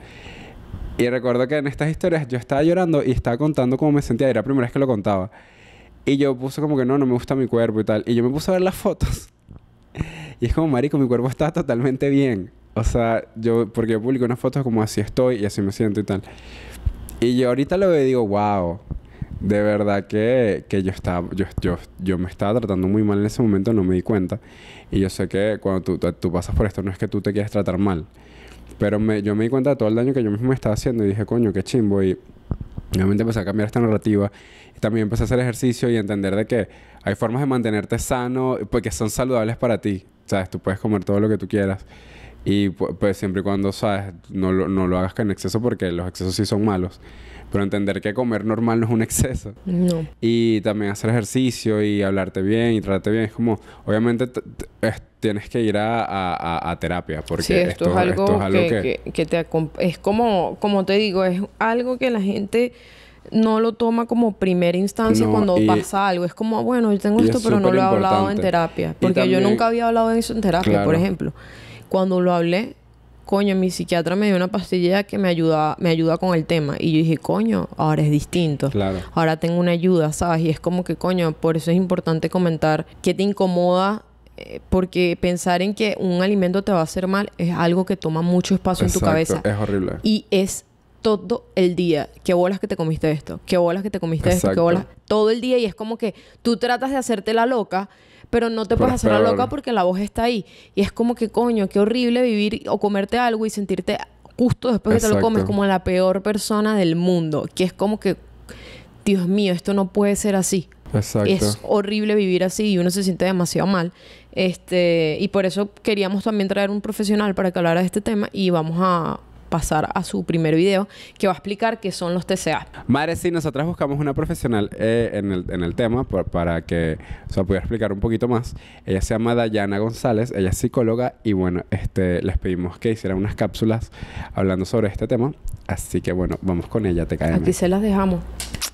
Y recuerdo que en estas historias yo estaba llorando y estaba contando cómo me sentía. Era la primera vez que lo contaba. Y yo puse como que no, no me gusta mi cuerpo y tal. Y yo me puse a ver las fotos. Y es como, marico, mi cuerpo está totalmente bien. O sea, yo, porque yo publico unas fotos como así estoy y así me siento y tal. Y yo ahorita lo veo y digo, wow, de verdad que, que yo, estaba, yo, yo, yo, me estaba tratando muy mal en ese momento, no me di cuenta. Y yo sé que cuando tú, tú pasas por esto, no es que tú te quieras tratar mal, pero me, yo me di cuenta de todo el daño que yo mismo me estaba haciendo y dije, coño, qué chimbo. Y obviamente empecé a cambiar esta narrativa. Y también empecé a hacer ejercicio y entender de que hay formas de mantenerte sano porque son saludables para ti. ¿Sabes? Tú puedes comer todo lo que tú quieras. Y pues siempre y cuando, ¿sabes? No lo, no lo hagas en exceso porque los excesos sí son malos. Pero entender que comer normal no es un exceso. No. Y también hacer ejercicio y hablarte bien y tratarte bien. Es como, obviamente, tienes que ir a, terapia. Porque esto, es algo que, que... te Es como, como te digo, es algo que la gente no lo toma como primera instancia cuando pasa algo. Es como, bueno, yo tengo esto, pero no lo he hablado en terapia. Porque yo nunca había hablado de eso en terapia, por ejemplo. Cuando lo hablé, coño, mi psiquiatra me dio una pastilla que me ayuda, me ayuda con el tema. Y yo dije, coño, ahora es distinto. Claro. Ahora tengo una ayuda, ¿sabes? Y es como que, coño, por eso es importante comentar qué te incomoda eh, porque pensar en que un alimento te va a hacer mal es algo que toma mucho espacio en tu cabeza. Es horrible. Y es todo el día. ¿Qué bolas que te comiste esto? ¿Qué bolas que te comiste esto? ¿Qué bolas? Todo el día y es como que tú tratas de hacerte la loca pero no te puedes hacer la loca porque la voz está ahí. Y es como que, coño, qué horrible vivir o comerte algo y sentirte justo después que te lo comes como la peor persona del mundo, que es como que, Dios mío, esto no puede ser así. Exacto. Es horrible vivir así y uno se siente demasiado mal. Este, y por eso queríamos también traer un profesional para que hablara de este tema y vamos a pasar a su primer video que va a explicar qué son los TCA. Madre, sí, nosotras buscamos una profesional eh, en, el, en, el, tema para que se pudiera explicar un poquito más. Ella se llama Dayana González, ella es psicóloga y bueno, este, les pedimos que hicieran unas cápsulas hablando sobre este tema. Así que bueno, vamos con ella, te caemos. Aquí se las dejamos.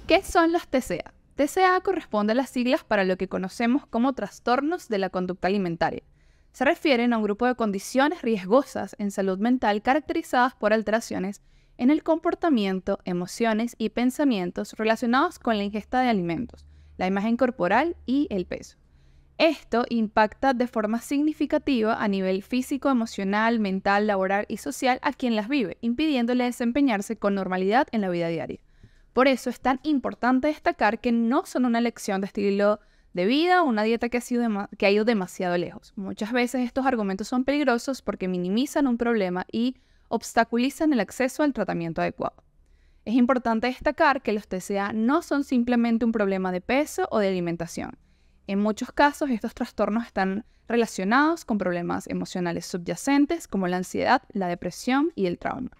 ¿Qué son los TCA? TCA corresponde a las siglas para lo que conocemos como trastornos de la conducta alimentaria se refieren a un grupo de condiciones riesgosas en salud mental caracterizadas por alteraciones en el comportamiento, emociones y pensamientos relacionados con la ingesta de alimentos, la imagen corporal y el peso. Esto impacta de forma significativa a nivel físico, emocional, mental, laboral y social a quien las vive, impidiéndole desempeñarse con normalidad en la vida diaria. Por eso es tan importante destacar que no son una elección de estilo de vida, una dieta que ha, que ha ido demasiado lejos. Muchas veces estos argumentos son peligrosos porque minimizan un problema y obstaculizan el acceso al tratamiento adecuado. Es importante destacar que los TCA no son simplemente un problema de peso o de alimentación. En muchos casos estos trastornos están relacionados con problemas emocionales subyacentes como la ansiedad, la depresión y el trauma.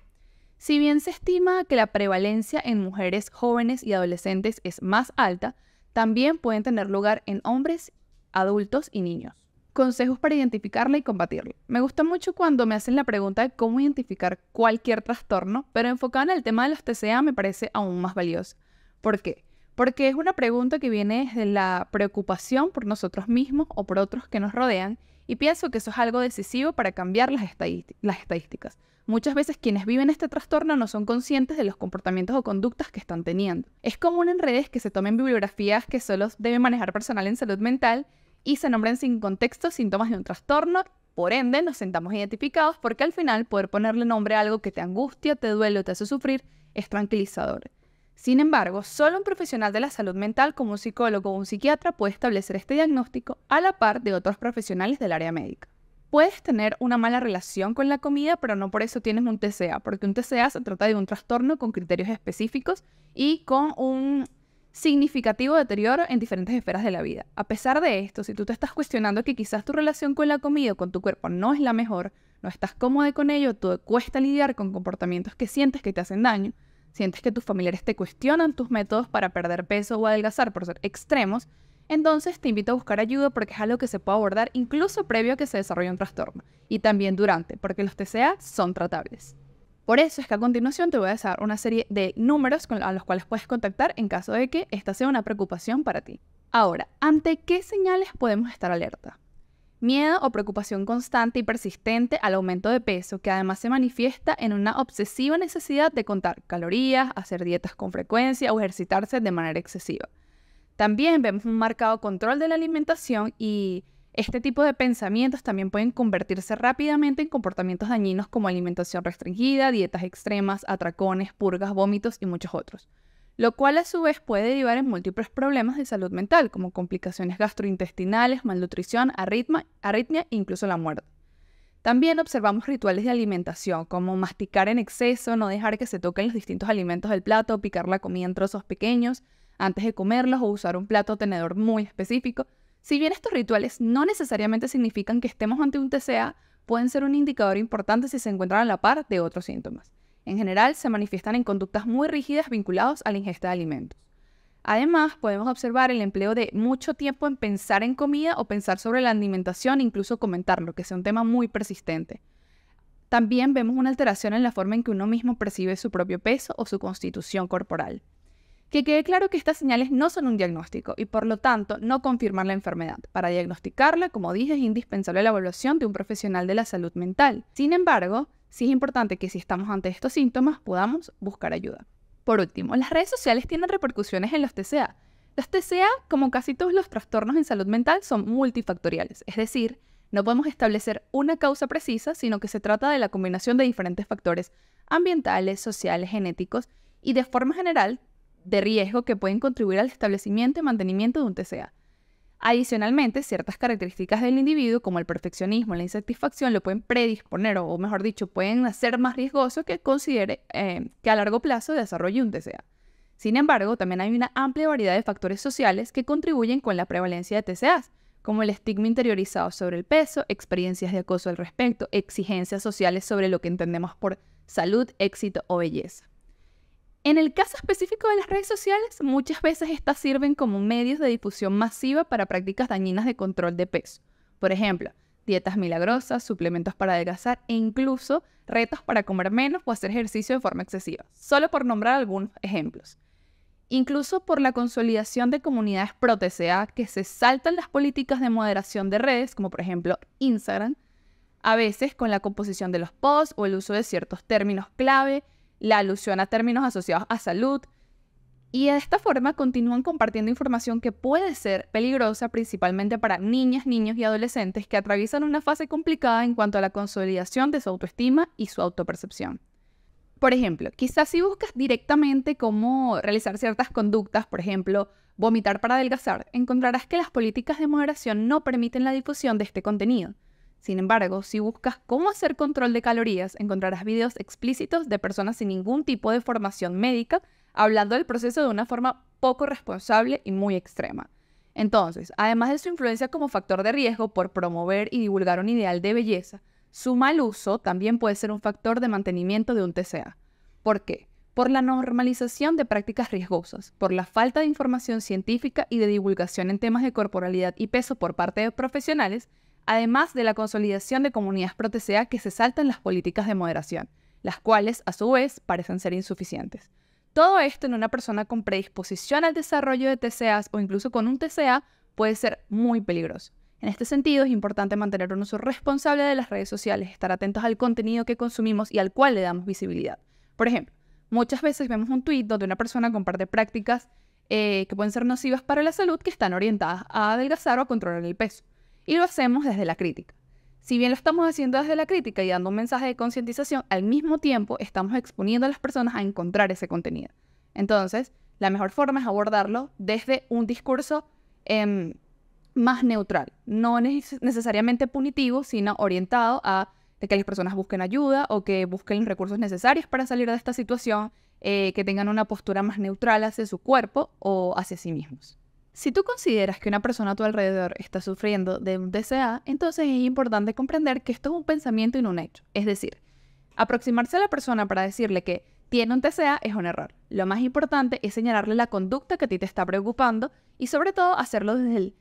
Si bien se estima que la prevalencia en mujeres jóvenes y adolescentes es más alta, también pueden tener lugar en hombres, adultos y niños. Consejos para identificarla y combatirla. Me gusta mucho cuando me hacen la pregunta de cómo identificar cualquier trastorno, pero enfocar en el tema de los TCA me parece aún más valioso. ¿Por qué? Porque es una pregunta que viene desde la preocupación por nosotros mismos o por otros que nos rodean y pienso que eso es algo decisivo para cambiar las estadísticas. Muchas veces quienes viven este trastorno no son conscientes de los comportamientos o conductas que están teniendo. Es común en redes que se tomen bibliografías que solo debe manejar personal en salud mental y se nombren sin contexto síntomas de un trastorno. Por ende, nos sentamos identificados porque al final poder ponerle nombre a algo que te angustia, te duele o te hace sufrir es tranquilizador. Sin embargo, solo un profesional de la salud mental como un psicólogo o un psiquiatra puede establecer este diagnóstico a la par de otros profesionales del área médica puedes tener una mala relación con la comida, pero no por eso tienes un TCA, porque un TCA se trata de un trastorno con criterios específicos y con un significativo deterioro en diferentes esferas de la vida. A pesar de esto, si tú te estás cuestionando que quizás tu relación con la comida o con tu cuerpo no es la mejor, no estás cómodo con ello, te cuesta lidiar con comportamientos que sientes que te hacen daño, sientes que tus familiares te cuestionan tus métodos para perder peso o adelgazar por ser extremos, entonces te invito a buscar ayuda porque es algo que se puede abordar incluso previo a que se desarrolle un trastorno y también durante, porque los TCA son tratables. Por eso es que a continuación te voy a dar una serie de números a los cuales puedes contactar en caso de que esta sea una preocupación para ti. Ahora, ¿ante qué señales podemos estar alerta? Miedo o preocupación constante y persistente al aumento de peso, que además se manifiesta en una obsesiva necesidad de contar calorías, hacer dietas con frecuencia o ejercitarse de manera excesiva. También vemos un marcado control de la alimentación y este tipo de pensamientos también pueden convertirse rápidamente en comportamientos dañinos como alimentación restringida, dietas extremas, atracones, purgas, vómitos y muchos otros, lo cual a su vez puede derivar en múltiples problemas de salud mental como complicaciones gastrointestinales, malnutrición, arritmia e incluso la muerte. También observamos rituales de alimentación como masticar en exceso, no dejar que se toquen los distintos alimentos del plato, picar la comida en trozos pequeños, antes de comerlos o usar un plato o tenedor muy específico. Si bien estos rituales no necesariamente significan que estemos ante un TCA, pueden ser un indicador importante si se encuentran a la par de otros síntomas. En general, se manifiestan en conductas muy rígidas vinculadas a la ingesta de alimentos. Además, podemos observar el empleo de mucho tiempo en pensar en comida o pensar sobre la alimentación, e incluso comentarlo, que sea un tema muy persistente. También vemos una alteración en la forma en que uno mismo percibe su propio peso o su constitución corporal. Que quede claro que estas señales no son un diagnóstico y por lo tanto no confirman la enfermedad. Para diagnosticarla, como dije, es indispensable la evaluación de un profesional de la salud mental. Sin embargo, sí es importante que si estamos ante estos síntomas podamos buscar ayuda. Por último, las redes sociales tienen repercusiones en los TCA. Los TCA, como casi todos los trastornos en salud mental, son multifactoriales, es decir, no podemos establecer una causa precisa, sino que se trata de la combinación de diferentes factores ambientales, sociales, genéticos y de forma general de riesgo que pueden contribuir al establecimiento y mantenimiento de un TCA. Adicionalmente, ciertas características del individuo, como el perfeccionismo, la insatisfacción, lo pueden predisponer o, mejor dicho, pueden hacer más riesgoso que considere eh, que a largo plazo desarrolle un TCA. Sin embargo, también hay una amplia variedad de factores sociales que contribuyen con la prevalencia de TCAs, como el estigma interiorizado sobre el peso, experiencias de acoso al respecto, exigencias sociales sobre lo que entendemos por salud, éxito o belleza. En el caso específico de las redes sociales, muchas veces estas sirven como medios de difusión masiva para prácticas dañinas de control de peso. Por ejemplo, dietas milagrosas, suplementos para adelgazar e incluso retos para comer menos o hacer ejercicio de forma excesiva, solo por nombrar algunos ejemplos. Incluso por la consolidación de comunidades pro que se saltan las políticas de moderación de redes, como por ejemplo Instagram, a veces con la composición de los posts o el uso de ciertos términos clave la alusión a términos asociados a salud, y de esta forma continúan compartiendo información que puede ser peligrosa principalmente para niñas, niños y adolescentes que atraviesan una fase complicada en cuanto a la consolidación de su autoestima y su autopercepción. Por ejemplo, quizás si buscas directamente cómo realizar ciertas conductas, por ejemplo, vomitar para adelgazar, encontrarás que las políticas de moderación no permiten la difusión de este contenido. Sin embargo, si buscas cómo hacer control de calorías, encontrarás videos explícitos de personas sin ningún tipo de formación médica hablando del proceso de una forma poco responsable y muy extrema. Entonces, además de su influencia como factor de riesgo por promover y divulgar un ideal de belleza, su mal uso también puede ser un factor de mantenimiento de un TCA. ¿Por qué? Por la normalización de prácticas riesgosas, por la falta de información científica y de divulgación en temas de corporalidad y peso por parte de profesionales además de la consolidación de comunidades pro-TCA que se saltan las políticas de moderación, las cuales, a su vez, parecen ser insuficientes. Todo esto en una persona con predisposición al desarrollo de TCAs o incluso con un TCA puede ser muy peligroso. En este sentido, es importante mantener un uso responsable de las redes sociales, estar atentos al contenido que consumimos y al cual le damos visibilidad. Por ejemplo, muchas veces vemos un tweet donde una persona comparte prácticas eh, que pueden ser nocivas para la salud que están orientadas a adelgazar o a controlar el peso. Y lo hacemos desde la crítica. Si bien lo estamos haciendo desde la crítica y dando un mensaje de concientización, al mismo tiempo estamos exponiendo a las personas a encontrar ese contenido. Entonces, la mejor forma es abordarlo desde un discurso em, más neutral, no necesariamente punitivo, sino orientado a que las personas busquen ayuda o que busquen recursos necesarios para salir de esta situación, eh, que tengan una postura más neutral hacia su cuerpo o hacia sí mismos. Si tú consideras que una persona a tu alrededor está sufriendo de un TCA, entonces es importante comprender que esto es un pensamiento y no un hecho. Es decir, aproximarse a la persona para decirle que tiene un TCA es un error. Lo más importante es señalarle la conducta que a ti te está preocupando y sobre todo hacerlo desde el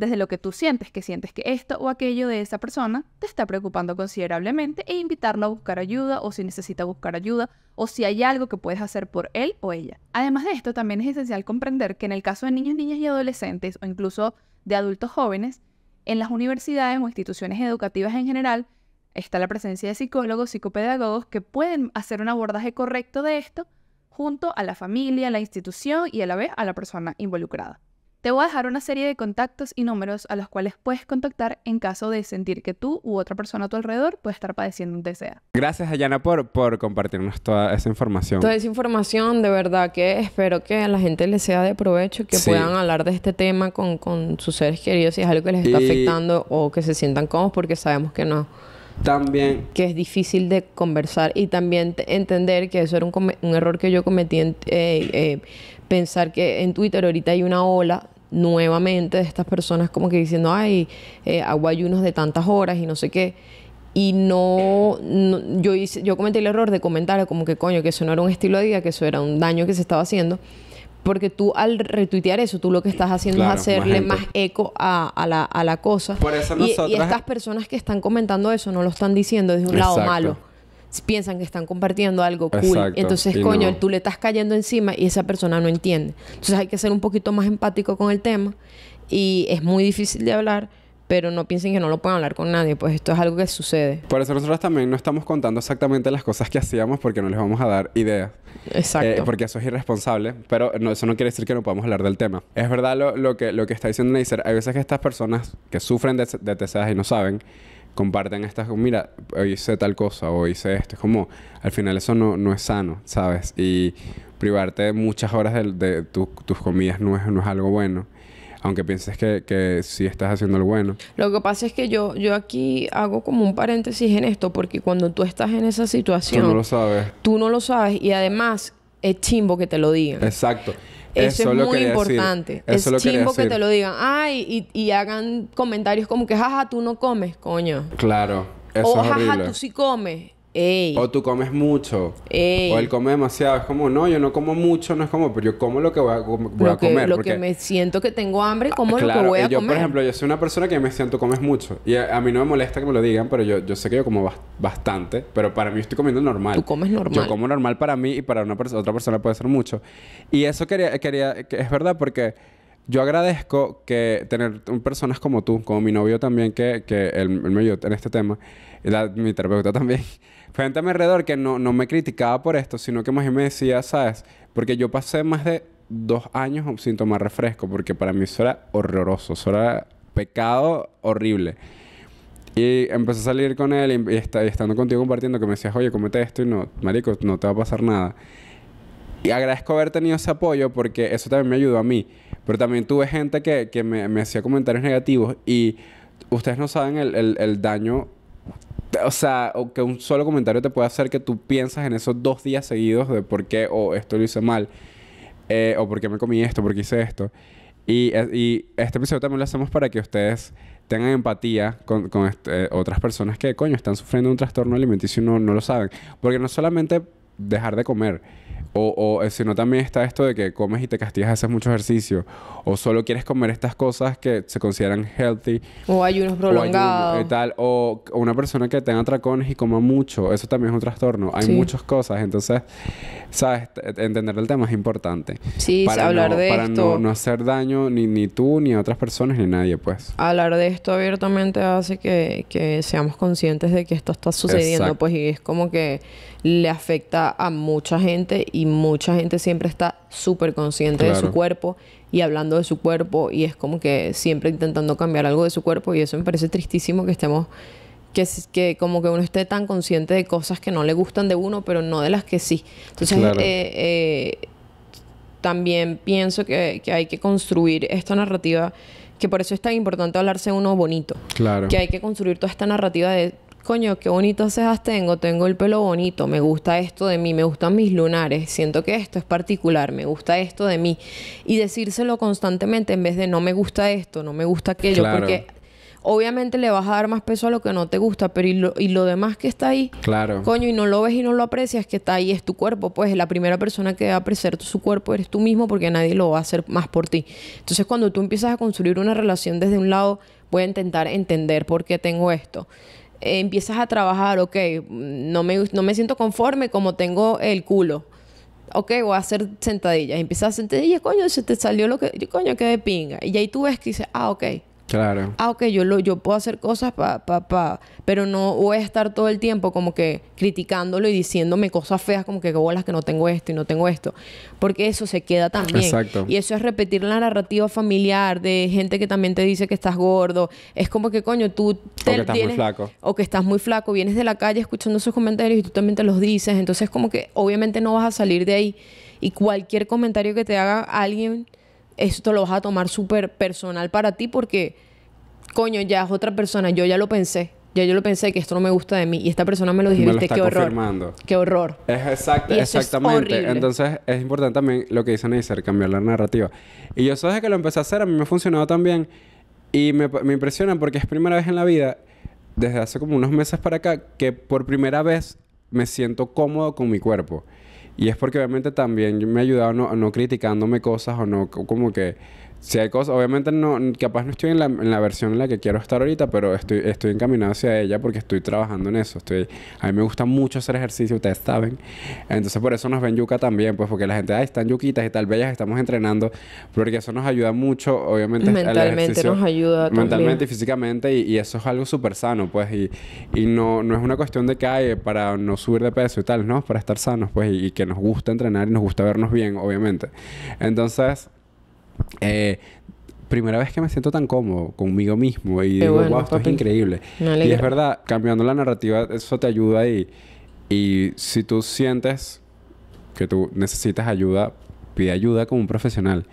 desde lo que tú sientes, que sientes que esto o aquello de esa persona te está preocupando considerablemente e invitarlo a buscar ayuda o si necesita buscar ayuda o si hay algo que puedes hacer por él o ella. Además de esto, también es esencial comprender que en el caso de niños, niñas y adolescentes o incluso de adultos jóvenes, en las universidades o instituciones educativas en general, está la presencia de psicólogos, psicopedagogos que pueden hacer un abordaje correcto de esto junto a la familia, a la institución y a la vez a la persona involucrada. Te voy a dejar una serie de contactos y números a los cuales puedes contactar en caso de sentir que tú u otra persona a tu alrededor puede estar padeciendo un TCA. Gracias, Ayana, por, por compartirnos toda esa información. Toda esa información, de verdad que espero que a la gente les sea de provecho, que puedan hablar de este tema con, con, sus seres queridos si es algo que les está afectando o que se sientan cómodos, porque sabemos que no también que es difícil de conversar y también entender que eso era un, un error que yo cometí eh, eh, pensar que en Twitter ahorita hay una ola nuevamente de estas personas como que diciendo ay eh, hago ayunos de tantas horas y no sé qué y no, yo hice, yo cometí el error de comentar como que coño que eso no era un estilo de vida que eso era un daño que se estaba haciendo porque tú al retuitear eso, tú lo que estás haciendo es hacerle más, eco a, la, a, la, cosa. y, estas personas que están comentando eso no lo están diciendo desde un lado malo. Piensan que están compartiendo algo cool. Entonces, coño, tú le estás cayendo encima y esa persona no entiende. Entonces hay que ser un poquito más empático con el tema. Y es muy difícil de hablar pero no piensen que no lo pueden hablar con nadie, pues esto es algo que sucede. Por eso nosotros también no estamos contando exactamente las cosas que hacíamos porque no les vamos a dar ideas. Exacto. Eh, porque eso es irresponsable, pero eso no quiere decir que no podamos hablar del tema. Es verdad lo, que, está diciendo Neisser, hay veces que estas personas que sufren de, de TCA y no saben, comparten estas, mira, hice tal cosa o hice esto. Es como, al final eso no, no es sano, ¿sabes? Y privarte muchas horas de, tus comidas no no es algo bueno aunque pienses que, que sí estás haciendo lo bueno. Lo que pasa es que yo, yo aquí hago como un paréntesis en esto, porque cuando tú estás en esa situación... Tú no lo sabes. Tú no lo sabes y además es chimbo que te lo digan. Exacto. Eso, es muy importante. es chimbo que te lo digan. Ay, y, y, hagan comentarios como que, jaja, tú no comes, coño. Claro. o jaja, tú sí comes. O tú comes mucho. O él come demasiado. Es como, no, yo no como mucho, no es como, pero yo como lo que voy a, comer. Lo que me siento que tengo hambre, como lo que voy eh, a comer. Yo, por ejemplo, yo soy una persona que me siento comes mucho. Y a, mí no me molesta que me lo digan, pero yo, yo sé que yo como bastante. Pero para mí estoy comiendo normal. Tú comes normal. Yo como normal para mí y para una otra persona puede ser mucho. Y eso quería, quería que es verdad porque yo agradezco que tener personas como tú, como mi novio también, que, que él, me ayudó en este tema, mi terapeuta también, gente a mi alrededor que no, no me criticaba por esto, sino que más bien me decía, ¿sabes? Porque yo pasé más de dos años sin tomar refresco, porque para mí eso era horroroso, eso era pecado horrible. Y empecé a salir con él y, estando contigo compartiendo que me decías, oye, comete esto y no, marico, no te va a pasar nada. Y agradezco haber tenido ese apoyo porque eso también me ayudó a mí. Pero también tuve gente que, que me, me hacía comentarios negativos y ustedes no saben el, el, el daño o sea, o que un solo comentario te puede hacer que tú piensas en esos dos días seguidos de por qué o esto lo hice mal, eh, o por qué me comí esto, por qué hice esto. Y, este episodio también lo hacemos para que ustedes tengan empatía con, este, otras personas que, coño, están sufriendo un trastorno alimenticio y no, no lo saben. Porque no solamente dejar de comer o, o eh, si no, también está esto de que comes y te castigas, haces mucho ejercicio. O solo quieres comer estas cosas que se consideran healthy. O ayunos prolongados. O, eh, tal. o, una persona que tenga tracones y coma mucho. Eso también es un trastorno. Hay muchas cosas. Entonces, ¿sabes? Eh, entender el tema es importante. Sí, hablar de esto. Para no, hacer daño ni, ni tú, ni a otras personas, ni nadie, pues. Hablar de esto abiertamente hace que, que seamos conscientes de que esto está sucediendo, pues. Y es como que le afecta a mucha gente y y mucha gente siempre está súper consciente de su cuerpo y hablando de su cuerpo y es como que siempre intentando cambiar algo de su cuerpo y eso me parece tristísimo que estemos que, que como que uno esté tan consciente de cosas que no le gustan de uno pero no de las que sí entonces eh, eh, también pienso que, que hay que construir esta narrativa que por eso es tan importante hablarse uno bonito. Claro. Que hay que construir toda esta narrativa de coño, qué bonitas cejas tengo, tengo el pelo bonito, me gusta esto de mí, me gustan mis lunares, siento que esto es particular, me gusta esto de mí. Y decírselo constantemente en vez de no me gusta esto, no me gusta aquello, porque obviamente le vas a dar más peso a lo que no te gusta, pero y lo, demás que está ahí, claro. coño, y no lo ves y no lo aprecias, que está ahí, es tu cuerpo, pues la primera persona que va a apreciar su cuerpo eres tú mismo porque nadie lo va a hacer más por ti. Entonces cuando tú empiezas a construir una relación desde un lado, voy a intentar entender por qué tengo esto empiezas a trabajar, ok, no me, no me siento conforme como tengo el culo. Ok, voy a hacer sentadillas. Empiezas a sentadillas, coño, se te salió lo que, coño, qué de pinga. Y ahí tú ves que dices, ah, ok, Claro. Ah, ok, yo, lo, yo puedo hacer cosas pa, pa, pa, pero no voy a estar todo el tiempo como que criticándolo y diciéndome cosas feas como que, bolas que no tengo esto y no tengo esto. Porque eso se queda también. Exacto. Y eso es repetir la narrativa familiar de gente que también te dice que estás gordo. Es como que, coño, tú te o que estás muy flaco. O que estás muy flaco. Vienes de la calle escuchando esos comentarios y tú también te los dices. Entonces, como que obviamente no vas a salir de ahí. Y cualquier comentario que te haga alguien esto lo vas a tomar súper personal para ti porque, coño, ya es otra persona, yo ya lo pensé. Ya yo lo pensé que esto no me gusta de mí y esta persona me lo dijo, qué confirmando. horror. Qué horror. Es exacto. exactamente. Entonces es importante también lo que dice Neisser, cambiar la narrativa. Y yo sabes que lo empecé a hacer, a mí me ha funcionado también y me, me impresiona porque es primera vez en la vida, desde hace como unos meses para acá, que por primera vez me siento cómodo con mi cuerpo. Y es porque obviamente también me ha no, no criticándome cosas o no como que si hay cosas, obviamente no, capaz no estoy en la, versión en la que quiero estar ahorita, pero estoy, estoy encaminado hacia ella porque estoy trabajando en eso. Estoy, a mí me gusta mucho hacer ejercicio, ustedes saben. Entonces por eso nos ven yuca también, pues porque la gente, ay, están yuquitas y tal, bellas, estamos entrenando, porque eso nos ayuda mucho, obviamente. Mentalmente nos ayuda. también. Mentalmente y físicamente, y, eso es algo súper sano, pues, y, no, no es una cuestión de hay para no subir de peso y tal, no, para estar sanos, pues, y que nos gusta entrenar y nos gusta vernos bien, obviamente. Entonces... Eh, primera vez que me siento tan cómodo conmigo mismo y digo, esto es increíble. Y es verdad, cambiando la narrativa, eso te ayuda y, y si tú sientes que tú necesitas ayuda, pide ayuda como un profesional.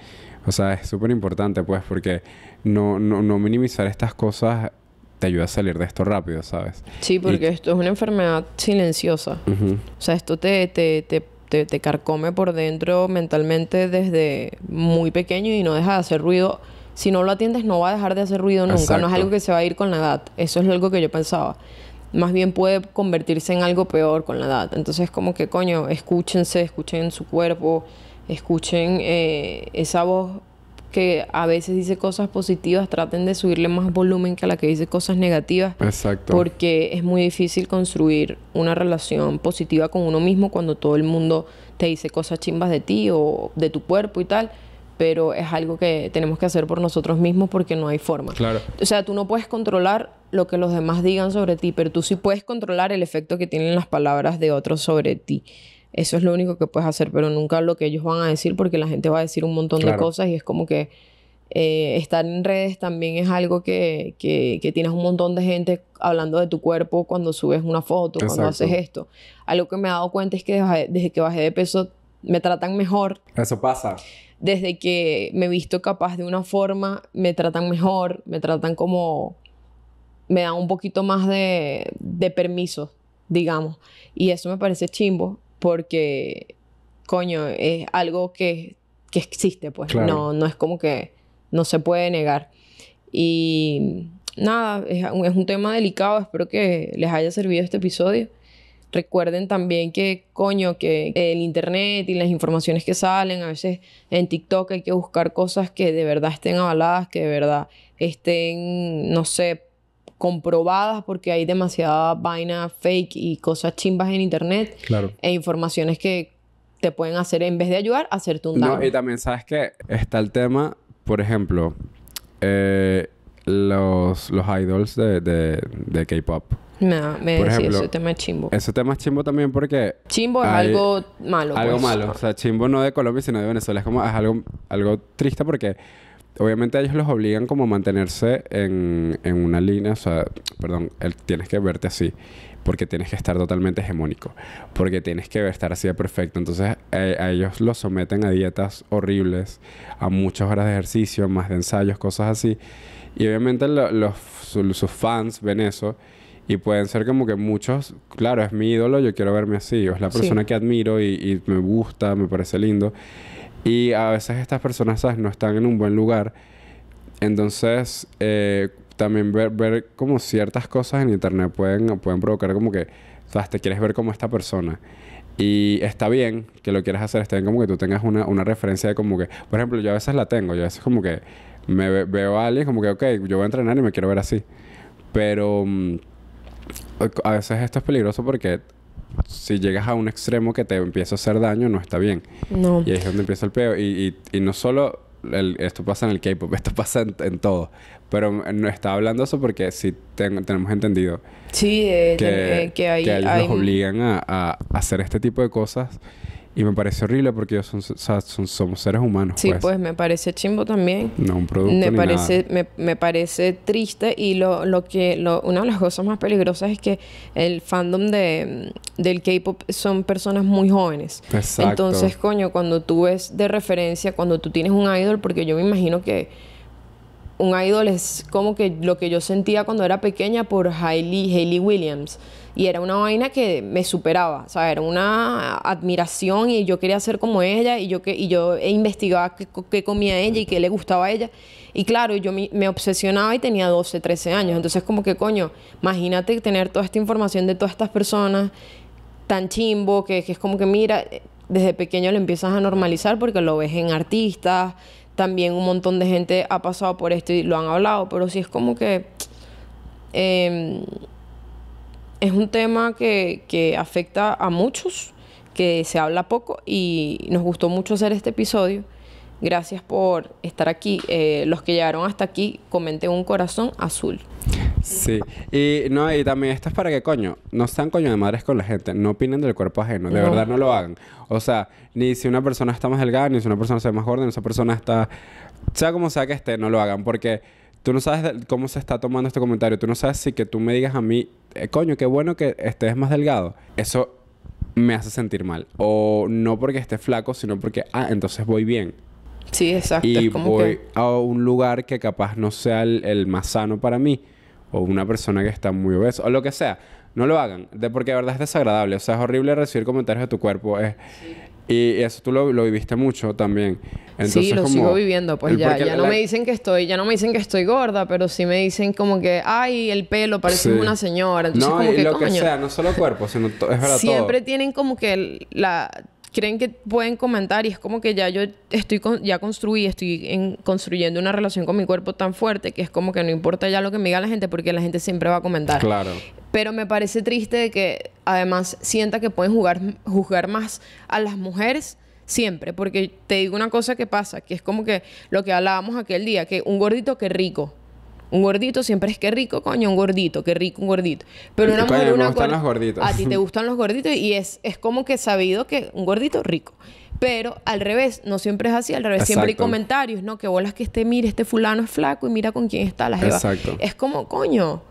O sea, es súper importante, pues, porque no, no, no minimizar estas cosas te ayuda a salir de esto rápido, ¿sabes? Sí, porque esto es una enfermedad silenciosa. O sea, esto te, te, te te, carcome por dentro mentalmente desde muy pequeño y no deja de hacer ruido. Si no lo atiendes, no va a dejar de hacer ruido nunca. No es algo que se va a ir con la edad. Eso es algo que yo pensaba más bien puede convertirse en algo peor con la edad. Entonces, como que coño, escúchense, escuchen su cuerpo, escuchen eh, esa voz que a veces dice cosas positivas, traten de subirle más volumen que a la que dice cosas negativas. Exacto. Porque es muy difícil construir una relación positiva con uno mismo cuando todo el mundo te dice cosas chimbas de ti o de tu cuerpo y tal pero es algo que tenemos que hacer por nosotros mismos porque no hay forma. Claro. O sea, tú no puedes controlar lo que los demás digan sobre ti, pero tú sí puedes controlar el efecto que tienen las palabras de otros sobre ti. Eso es lo único que puedes hacer, pero nunca lo que ellos van a decir porque la gente va a decir un montón de cosas y es como que eh, estar en redes también es algo que, que, que, tienes un montón de gente hablando de tu cuerpo cuando subes una foto, cuando haces esto. Algo que me he dado cuenta es que desde, que bajé de peso me tratan mejor. Eso pasa desde que me he visto capaz de una forma, me tratan mejor, me tratan como, me dan un poquito más de, de permiso, digamos. Y eso me parece chimbo porque, coño, es algo que, existe, pues no, no es como que no se puede negar. Y nada, es es un tema delicado, espero que les haya servido este episodio. Recuerden también que, coño, que el internet y las informaciones que salen, a veces en TikTok hay que buscar cosas que de verdad estén avaladas, que de verdad estén, no sé, comprobadas porque hay demasiada vaina fake y cosas chimbas en internet claro. e informaciones que te pueden hacer en vez de ayudar hacerte un daño. No, y también sabes que está el tema, por ejemplo, eh, los, los idols de, de, de K-pop. No, me decía, ese tema es chimbo. Ese tema es chimbo también porque. Chimbo es algo malo. Algo pues. malo. O sea, chimbo no de Colombia, sino de Venezuela. Es como algo, algo triste porque obviamente ellos los obligan como a mantenerse en, una línea, o sea, perdón, el, tienes que verte así, porque tienes que estar totalmente hegemónico, porque tienes que estar así de perfecto. Entonces a ellos los someten a dietas horribles, a muchas horas de ejercicio, más de ensayos, cosas así. Y obviamente los, sus fans ven eso. Y pueden ser como que muchos, claro, es mi ídolo, yo quiero verme así, o es la persona que admiro y, y me gusta, me parece lindo. Y a veces estas personas, ¿sabes? No están en un buen lugar. Entonces, eh, también ver, como ciertas cosas en internet pueden, pueden provocar como que, ¿sabes? Te quieres ver como esta persona. Y está bien que lo quieras hacer, está bien como que tú tengas una, una referencia de como que, por ejemplo, yo a veces la tengo, yo a veces como que me veo a alguien como que, ok, yo voy a entrenar y me quiero ver así. Pero mm, a veces esto es peligroso porque si llegas a un extremo que te empieza a hacer daño, no está bien. No. Y ahí es donde empieza el peo. Y, y, no solo esto pasa en el K-pop, esto pasa en, todo. Pero no estaba hablando eso porque sí tenemos entendido. Sí, eh, que, eh, que, hay, que los obligan a, a, hacer este tipo de cosas y me parece horrible porque ellos son, son, somos seres humanos. Sí, pues. pues. me parece chimbo también. No un producto. Me, parece, Me, me, parece triste y lo, lo que una de las cosas más peligrosas es que el fandom de, del K-Pop son personas muy jóvenes. Exacto. Entonces, coño, cuando tú ves de referencia, cuando tú tienes un idol, porque yo me imagino que un ídolo es como que lo que yo sentía cuando era pequeña por Hailey, Williams. Y era una vaina que me superaba, o sea, era una admiración y yo quería ser como ella y yo, que, y yo investigaba qué, qué comía ella y qué le gustaba a ella. Y claro, yo me, obsesionaba y tenía 12, 13 años. Entonces como que coño, imagínate tener toda esta información de todas estas personas tan chimbo, que, que es como que mira, desde pequeño lo empiezas a normalizar porque lo ves en artistas, también un montón de gente ha pasado por esto y lo han hablado, pero sí es como que em, es un tema que, afecta a muchos, que se habla poco y nos gustó mucho hacer este episodio. Gracias por estar aquí. Eh, los que llegaron hasta aquí, comenten un corazón azul. Sí. Y no, y también esto es para que, coño, no sean coño de madres con la gente. No opinen del cuerpo ajeno. De verdad, no lo hagan. O sea, ni si una persona está más delgada, ni si una persona ve más gorda, ni si esa persona está... Sea como sea que esté, no lo hagan. Porque tú no sabes cómo se está tomando este comentario. Tú no sabes si que tú me digas a mí, eh, coño, qué bueno que estés más delgado. Eso me hace sentir mal. O no porque esté flaco, sino porque, ah, entonces voy bien. Sí, exacto. Y es voy a un lugar que capaz no sea el más sano para mí o una persona que está muy obesa o lo que sea. No lo hagan, porque de verdad es desagradable. O sea, es horrible recibir comentarios de tu cuerpo. Y eso tú lo, viviste mucho también. sí, lo sigo viviendo. Pues ya, ya no me dicen que estoy, ya no me dicen que estoy gorda, pero sí me dicen como que, ay, el pelo, parece una señora. no, lo que sea, no solo cuerpo, sino es verdad Siempre tienen como que la creen que pueden comentar y es como que ya yo estoy con, ya construí, estoy en, construyendo una relación con mi cuerpo tan fuerte que es como que no importa ya lo que me diga la gente porque la gente siempre va a comentar. Claro. Pero me parece triste de que además sienta que pueden jugar, juzgar más a las mujeres siempre, porque te digo una cosa que pasa, que es como que lo que hablábamos aquel día, que un gordito que rico. Un gordito siempre es que rico, coño, un gordito, qué rico, un gordito. Pero una mujer, A gustan los gorditos. A ti te gustan los gorditos y es, es como que sabido que un gordito rico. Pero al revés, no siempre es así, al revés, siempre hay comentarios, ¿no? Que bolas que este, mire este fulano es flaco y mira con quién está la jeva. Exacto. Es como, coño.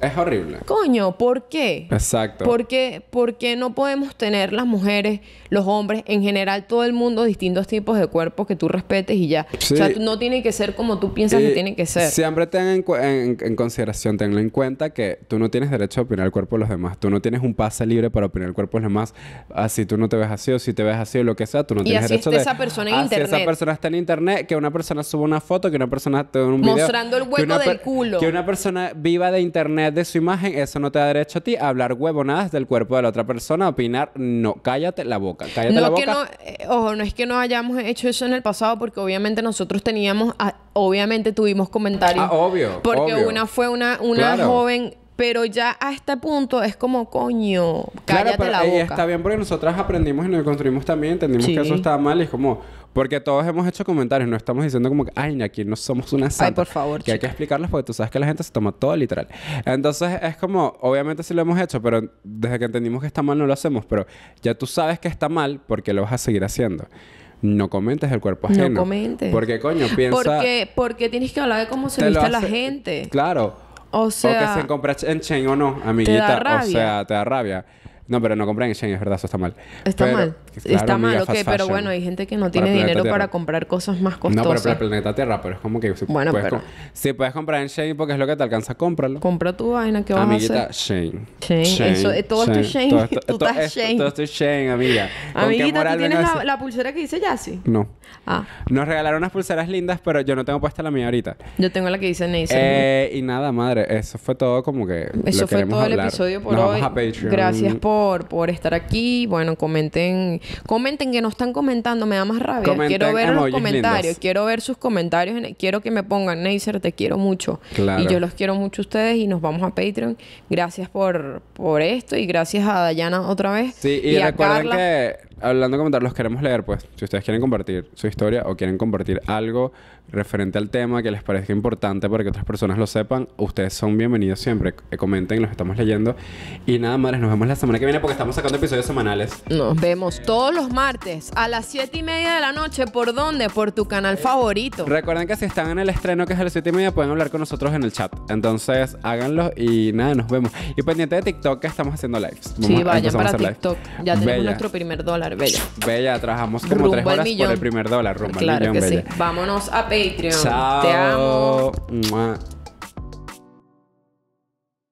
Es horrible. Coño, ¿por qué? Exacto. ¿Por qué, no podemos tener las mujeres, los hombres, en general todo el mundo, distintos tipos de cuerpos que tú respetes y ya? O sea, no tiene que ser como tú piensas que tiene que ser. Siempre ten en, consideración, tenlo en cuenta que tú no tienes derecho a opinar el cuerpo de los demás. Tú no tienes un pase libre para opinar el cuerpo de los demás. Así ah, tú no te ves así o si te ves así o lo que sea, tú no y tienes así está esa persona en así ah, internet. esa persona está en internet, que una persona suba una foto, que una persona te un video. Mostrando el hueco del culo. Que una persona viva de internet de su imagen, eso no te da derecho a ti a hablar huevonadas del cuerpo de la otra persona, opinar. No, cállate la boca. Cállate la boca. Que no, eh, ojo, no es que no hayamos hecho eso en el pasado, porque obviamente nosotros teníamos, ah, obviamente tuvimos comentarios. Ah, obvio. Porque una fue una, una joven pero ya a este punto es como, coño, cállate la boca. está bien porque nosotras aprendimos y nos construimos también, entendimos que eso estaba mal y es como, porque todos hemos hecho comentarios, no estamos diciendo como que, ay, aquí no somos una santa. Ay, por favor. Que hay que explicarlos porque tú sabes que la gente se toma todo literal. Entonces es como, obviamente sí lo hemos hecho, pero desde que entendimos que está mal no lo hacemos, pero ya tú sabes que está mal porque lo vas a seguir haciendo no comentes el cuerpo ajeno. No comentes. Porque, coño, piensa... Porque, porque tienes que hablar de cómo se viste la gente. Claro. O sea... O que se compra en chain o no, amiguita. Te da rabia. O sea, te da rabia. No, pero no compren en Shane, es verdad, eso está mal. Está mal. está mal, ok, pero bueno, hay gente que no tiene dinero para comprar cosas más costosas. No, pero para el planeta Tierra, pero es como que. bueno, puedes pero. Si puedes comprar en Shane porque es lo que te alcanza, cómpralo. Compra tu vaina, ¿qué vas a hacer? Amiguita, Shein. Shane. Eso, eh, todo es tu Shein. Todo, Todo es tu Shein, amiga. Amiguita, ¿tú tienes la, pulsera que dice Yassi? No. Ah. Nos regalaron unas pulseras lindas, pero yo no tengo puesta la mía ahorita. Yo tengo la que dice Nathan. Eh, y nada, madre, eso fue todo como que. Eso fue todo el episodio por hoy. Gracias por por, estar aquí. Bueno, comenten, comenten que no están comentando, me da más rabia. quiero ver los comentarios, quiero ver sus comentarios, quiero que me pongan, Neisser, te quiero mucho. Y yo los quiero mucho ustedes y nos vamos a Patreon. Gracias por, por esto y gracias a Dayana otra vez. Sí, y, recuerden que hablando de comentar, los queremos leer, pues. Si ustedes quieren compartir su historia o quieren compartir algo referente al tema que les parezca importante para que otras personas lo sepan, ustedes son bienvenidos siempre. Eh, comenten, los estamos leyendo. Y nada más, nos vemos la semana que viene porque estamos sacando episodios semanales. Nos vemos todos los martes a las 7 y media de la noche. ¿Por dónde? Por tu canal favorito. Recuerden que si están en el estreno, que es a las 7 y media, pueden hablar con nosotros en el chat. Entonces, háganlo y nada, nos vemos. Y pendiente de TikTok, que estamos haciendo lives. sí, vaya para TikTok. Ya tenemos nuestro primer dólar, Bella. Bella, trabajamos como 3 horas el por el primer dólar. claro que sí. Vámonos a Chao. Te amo.